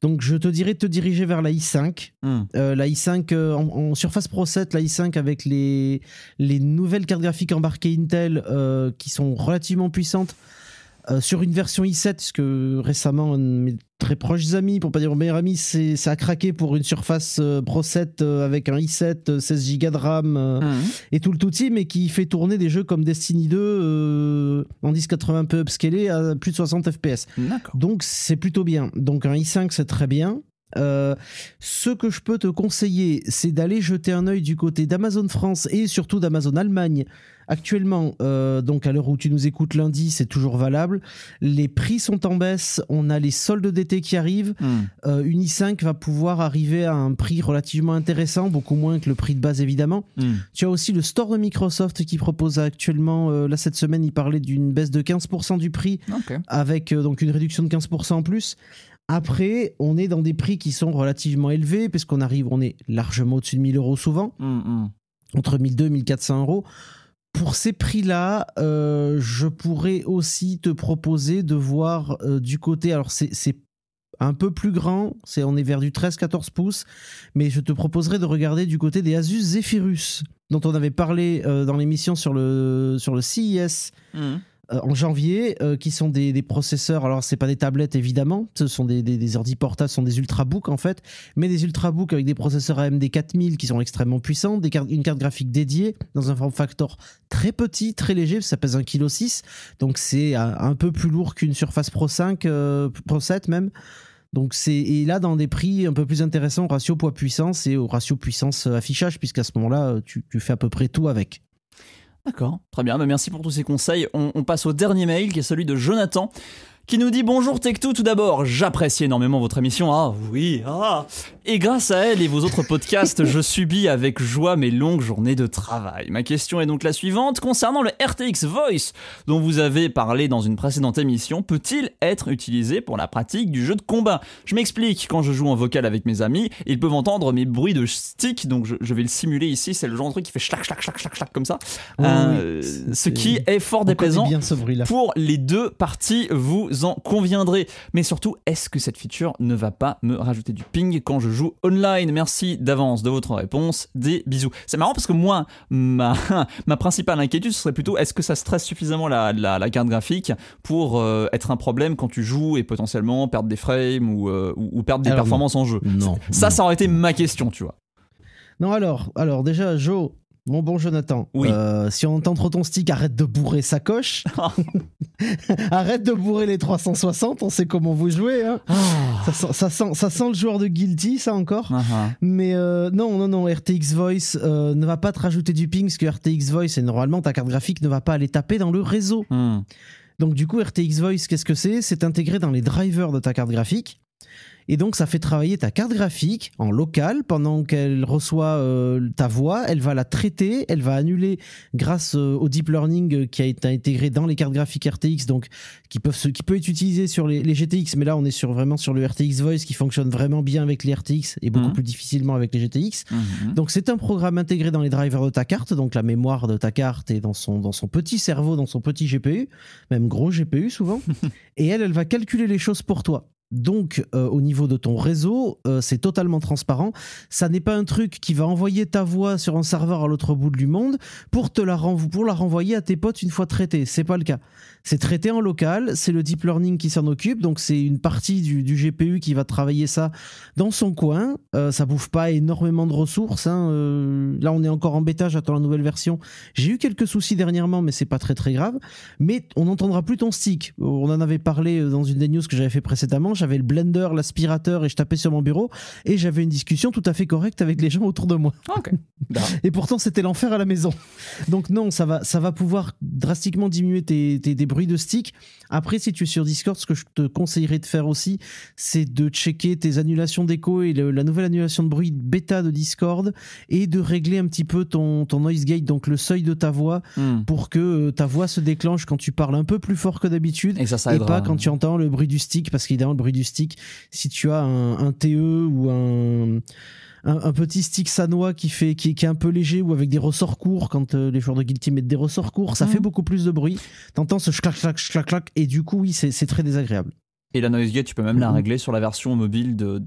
Donc, je te dirais de te diriger vers la i5. Hmm. Euh, la i5 euh, en, surface Pro 7, la i5 avec les, les nouvelles cartes graphiques embarquées Intel euh, qui sont relativement puissantes. Euh, sur une version i7, que récemment, mes très proches amis, pour pas dire mon meilleur ami, ça a craqué pour une Surface euh, Pro 7 euh, avec un i7, 16 Go de RAM mmh. et tout le touti, mais qui fait tourner des jeux comme Destiny 2 en 1080 p upscalé à plus de 60 FPS. Donc c'est plutôt bien. Donc un i5, c'est très bien. ce que je peux te conseiller, c'est d'aller jeter un œil du côté d'Amazon France et surtout d'Amazon Allemagne, Actuellement, euh, donc à l'heure où tu nous écoutes lundi, c'est toujours valable. Les prix sont en baisse. On a les soldes d'été qui arrivent. Hmm. Euh, Uni5 va pouvoir arriver à un prix relativement intéressant, beaucoup moins que le prix de base évidemment. Hmm. Tu as aussi le store de Microsoft qui propose actuellement, euh, là cette semaine, il parlait d'une baisse de 15% du prix, avec donc une réduction de 15% en plus. Après, on est dans des prix qui sont relativement élevés, puisqu'on arrive, on est largement au-dessus de 1000 euros souvent, hmm, entre 1200 et 1400 euros pour ces prix-là, euh, je pourrais aussi te proposer de voir euh, du côté. Alors, c'est un peu plus grand, c'est on est vers du 13-14 pouces, mais je te proposerai de regarder du côté des Asus Zephyrus, dont on avait parlé euh, dans l'émission sur le, sur le CIS. E mmh. Euh, en janvier, euh, qui sont des, processeurs. Alors, c'est pas des tablettes évidemment, ce sont des, des, ordi portables, ce sont des ultrabooks en fait, mais des ultrabooks avec des processeurs AMD 4000 qui sont extrêmement puissants, des une carte graphique dédiée dans un form factor très petit, très léger, ça pèse 1,6 kg, donc c'est euh, un, peu plus lourd qu'une Surface Pro 5, Pro 7 même. Donc c'est et là dans des prix un peu plus intéressants au ratio poids puissance et au ratio puissance affichage puisqu'à ce moment-là tu, fais à peu près tout avec. D'accord, très bien. Bah, merci pour tous ces conseils. on passe au dernier mail qui est celui de Jonathan qui nous dit bonjour Tech2 tout d'abord, j'apprécie énormément votre émission, ah oui, ah Et grâce à elle et vos autres podcasts, je subis avec joie mes longues journées de travail. Ma question est donc la suivante, concernant le RTX Voice dont vous avez parlé dans une précédente émission, peut-il être utilisé pour la pratique du jeu de combat Je m'explique, quand je joue en vocal avec mes amis, ils peuvent entendre mes bruits de stick, donc je, vais le simuler ici, c'est le genre de truc qui fait chlac chlac chlac chlac chlac comme ça, euh, ce qui est fort déplaisant pour les deux parties, vous en conviendrez. Mais surtout, est-ce que cette feature ne va pas me rajouter du ping quand je joue online Merci d'avance de votre réponse. Des bisous. C'est marrant parce que moi, ma, principale inquiétude, ce serait plutôt est-ce que ça stresse suffisamment la, carte graphique pour euh, être un problème quand tu joues et potentiellement perdre des frames ou, euh, perdre des performances en jeu Non. Ça, ça aurait été ma question, tu vois. Non, alors, alors déjà, Joe, mon bon Jonathan, euh, si on entend trop ton stick, arrête de bourrer sa coche. arrête de bourrer les 360, on sait comment vous jouez. Hein. Ah. Ça, sent, le joueur de Guilty, ça encore. Ah, ah. Mais euh, non, non, non, RTX Voice euh, ne va pas te rajouter du ping, parce que RTX Voice, et normalement ta carte graphique ne va pas aller taper dans le réseau. Hmm. Donc du coup, RTX Voice, qu'est-ce que c'est C'est intégré dans les drivers de ta carte graphique. Et donc, ça fait travailler ta carte graphique en local pendant qu'elle reçoit euh, ta voix. Elle va la traiter, elle va annuler grâce euh, au deep learning euh, qui a été intégré dans les cartes graphiques RTX, donc qui, peuvent qui peut être utilisé sur les, GTX. Mais là, on est sur, vraiment sur le RTX Voice qui fonctionne vraiment bien avec les RTX et beaucoup mhm. plus difficilement avec les GTX. Mhm. Donc, c'est un programme intégré dans les drivers de ta carte, donc la mémoire de ta carte est dans son, dans son petit cerveau, dans son petit GPU, même gros GPU souvent. et elle, elle va calculer les choses pour toi. Donc, euh, au niveau de ton réseau, euh, c'est totalement transparent. Ça n'est pas un truc qui va envoyer ta voix sur un serveur à l'autre bout du monde pour te la, pour la renvoyer à tes potes une fois traitée. C'est pas le cas. C'est traité en local, c'est le deep learning qui s'en occupe, donc c'est une partie du, GPU qui va travailler ça dans son coin. Ça euh, ça bouffe pas énormément de ressources. Hein, euh, là, on est encore en bêta, j'attends la nouvelle version. J'ai eu quelques soucis dernièrement, mais c'est pas très très grave. Mais on n'entendra plus ton stick. On en avait parlé euh, dans une des news que j'avais fait précédemment. J'avais le blender, l'aspirateur et je tapais sur mon bureau et j'avais une discussion tout à fait correcte avec les gens autour de moi. Ah, et pourtant, c'était l'enfer à la maison. Donc non, ça va, ça va pouvoir drastiquement diminuer tes, tes, tes bruit de stick. Après, si tu es sur Discord, ce que je te conseillerais de faire aussi, c'est de checker tes annulations d'écho et la nouvelle annulation de bruit bêta de Discord et de régler un petit peu ton, ton noise gate, donc le seuil de ta voix, hmm. pour que euh, ta voix se déclenche quand tu parles un peu plus fort que d'habitude et, pas quand hein. tu entends le bruit du stick, parce qu'évidemment, le bruit du stick, si tu as un TE ou un un, petit stick sanois qui, fait, qui, qui, est un peu léger ou avec des ressorts courts quand euh, les joueurs de Guilty mettent des ressorts courts, ça mhm. fait beaucoup plus de bruit. T'entends ce clac clac clac clac et du coup oui c'est très désagréable. Et la noise gate, tu peux même la mhm. régler sur la version mobile de.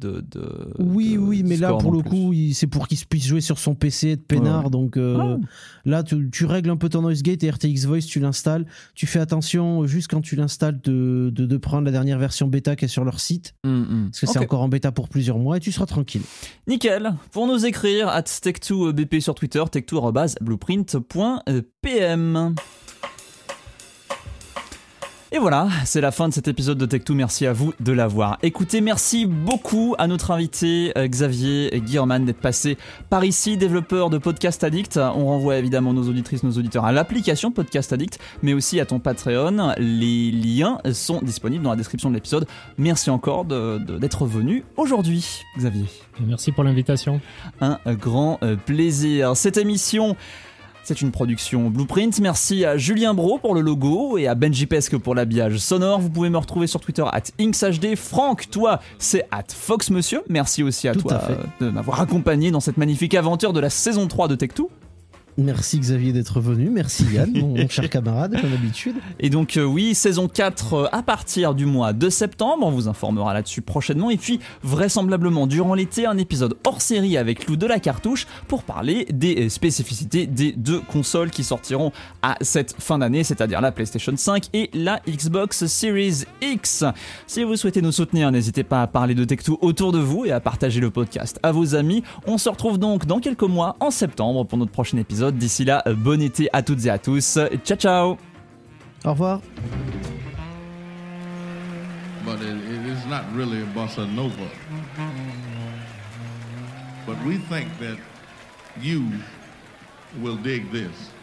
oui, oui, mais là, pour le coup, c'est pour qu'il puisse jouer sur son PC de peinard. Donc euh, ah. là, tu, règles un peu ton noise gate et RTX Voice, tu l'installes. Tu fais attention, juste quand tu l'installes, de, prendre la dernière version bêta qui est sur leur site. Mm, mm. Parce que c'est encore en bêta pour plusieurs mois et tu seras tranquille. Nickel. Pour nous écrire, at tech2bp sur Twitter, tech2blueprint.pm. Et voilà, c'est la fin de cet épisode de Tech2. Merci à vous de l'avoir écouté. Merci beaucoup à notre invité euh, Xavier Guillerman d'être passé par ici, développeur de Podcast Addict. On renvoie évidemment nos auditrices, nos auditeurs à l'application Podcast Addict, mais aussi à ton Patreon. Les liens sont disponibles dans la description de l'épisode. Merci encore d'être venu aujourd'hui, Xavier. Merci pour l'invitation. Un grand euh, plaisir. Cette émission c'est une production Blueprint. Merci à Julien Bro pour le logo et à Benji Pesque pour l'habillage sonore. Vous pouvez me retrouver sur Twitter at InksHD. Franck, toi, c'est at Fox Monsieur. Merci aussi à toi euh, de m'avoir accompagné dans cette magnifique aventure de la saison 3 de Tech2. Merci Xavier d'être venu, merci Yann, mon cher camarade comme d'habitude. Et donc euh, oui, saison 4 euh, à partir du mois de septembre, on vous informera là-dessus prochainement et puis vraisemblablement durant l'été un épisode hors série avec Lou de la cartouche pour parler des euh, spécificités des deux consoles qui sortiront à cette fin d'année, c'est-à-dire la PlayStation 5 et la Xbox Series X. Si vous souhaitez nous soutenir, n'hésitez pas à parler de Tech2 autour de vous et à partager le podcast à vos amis. On se retrouve donc dans quelques mois en septembre pour notre prochain épisode D'ici là, bon été à toutes et à tous. Ciao, ciao. Au revoir. But it, it is not really a bossa nova. But we think that you will dig this.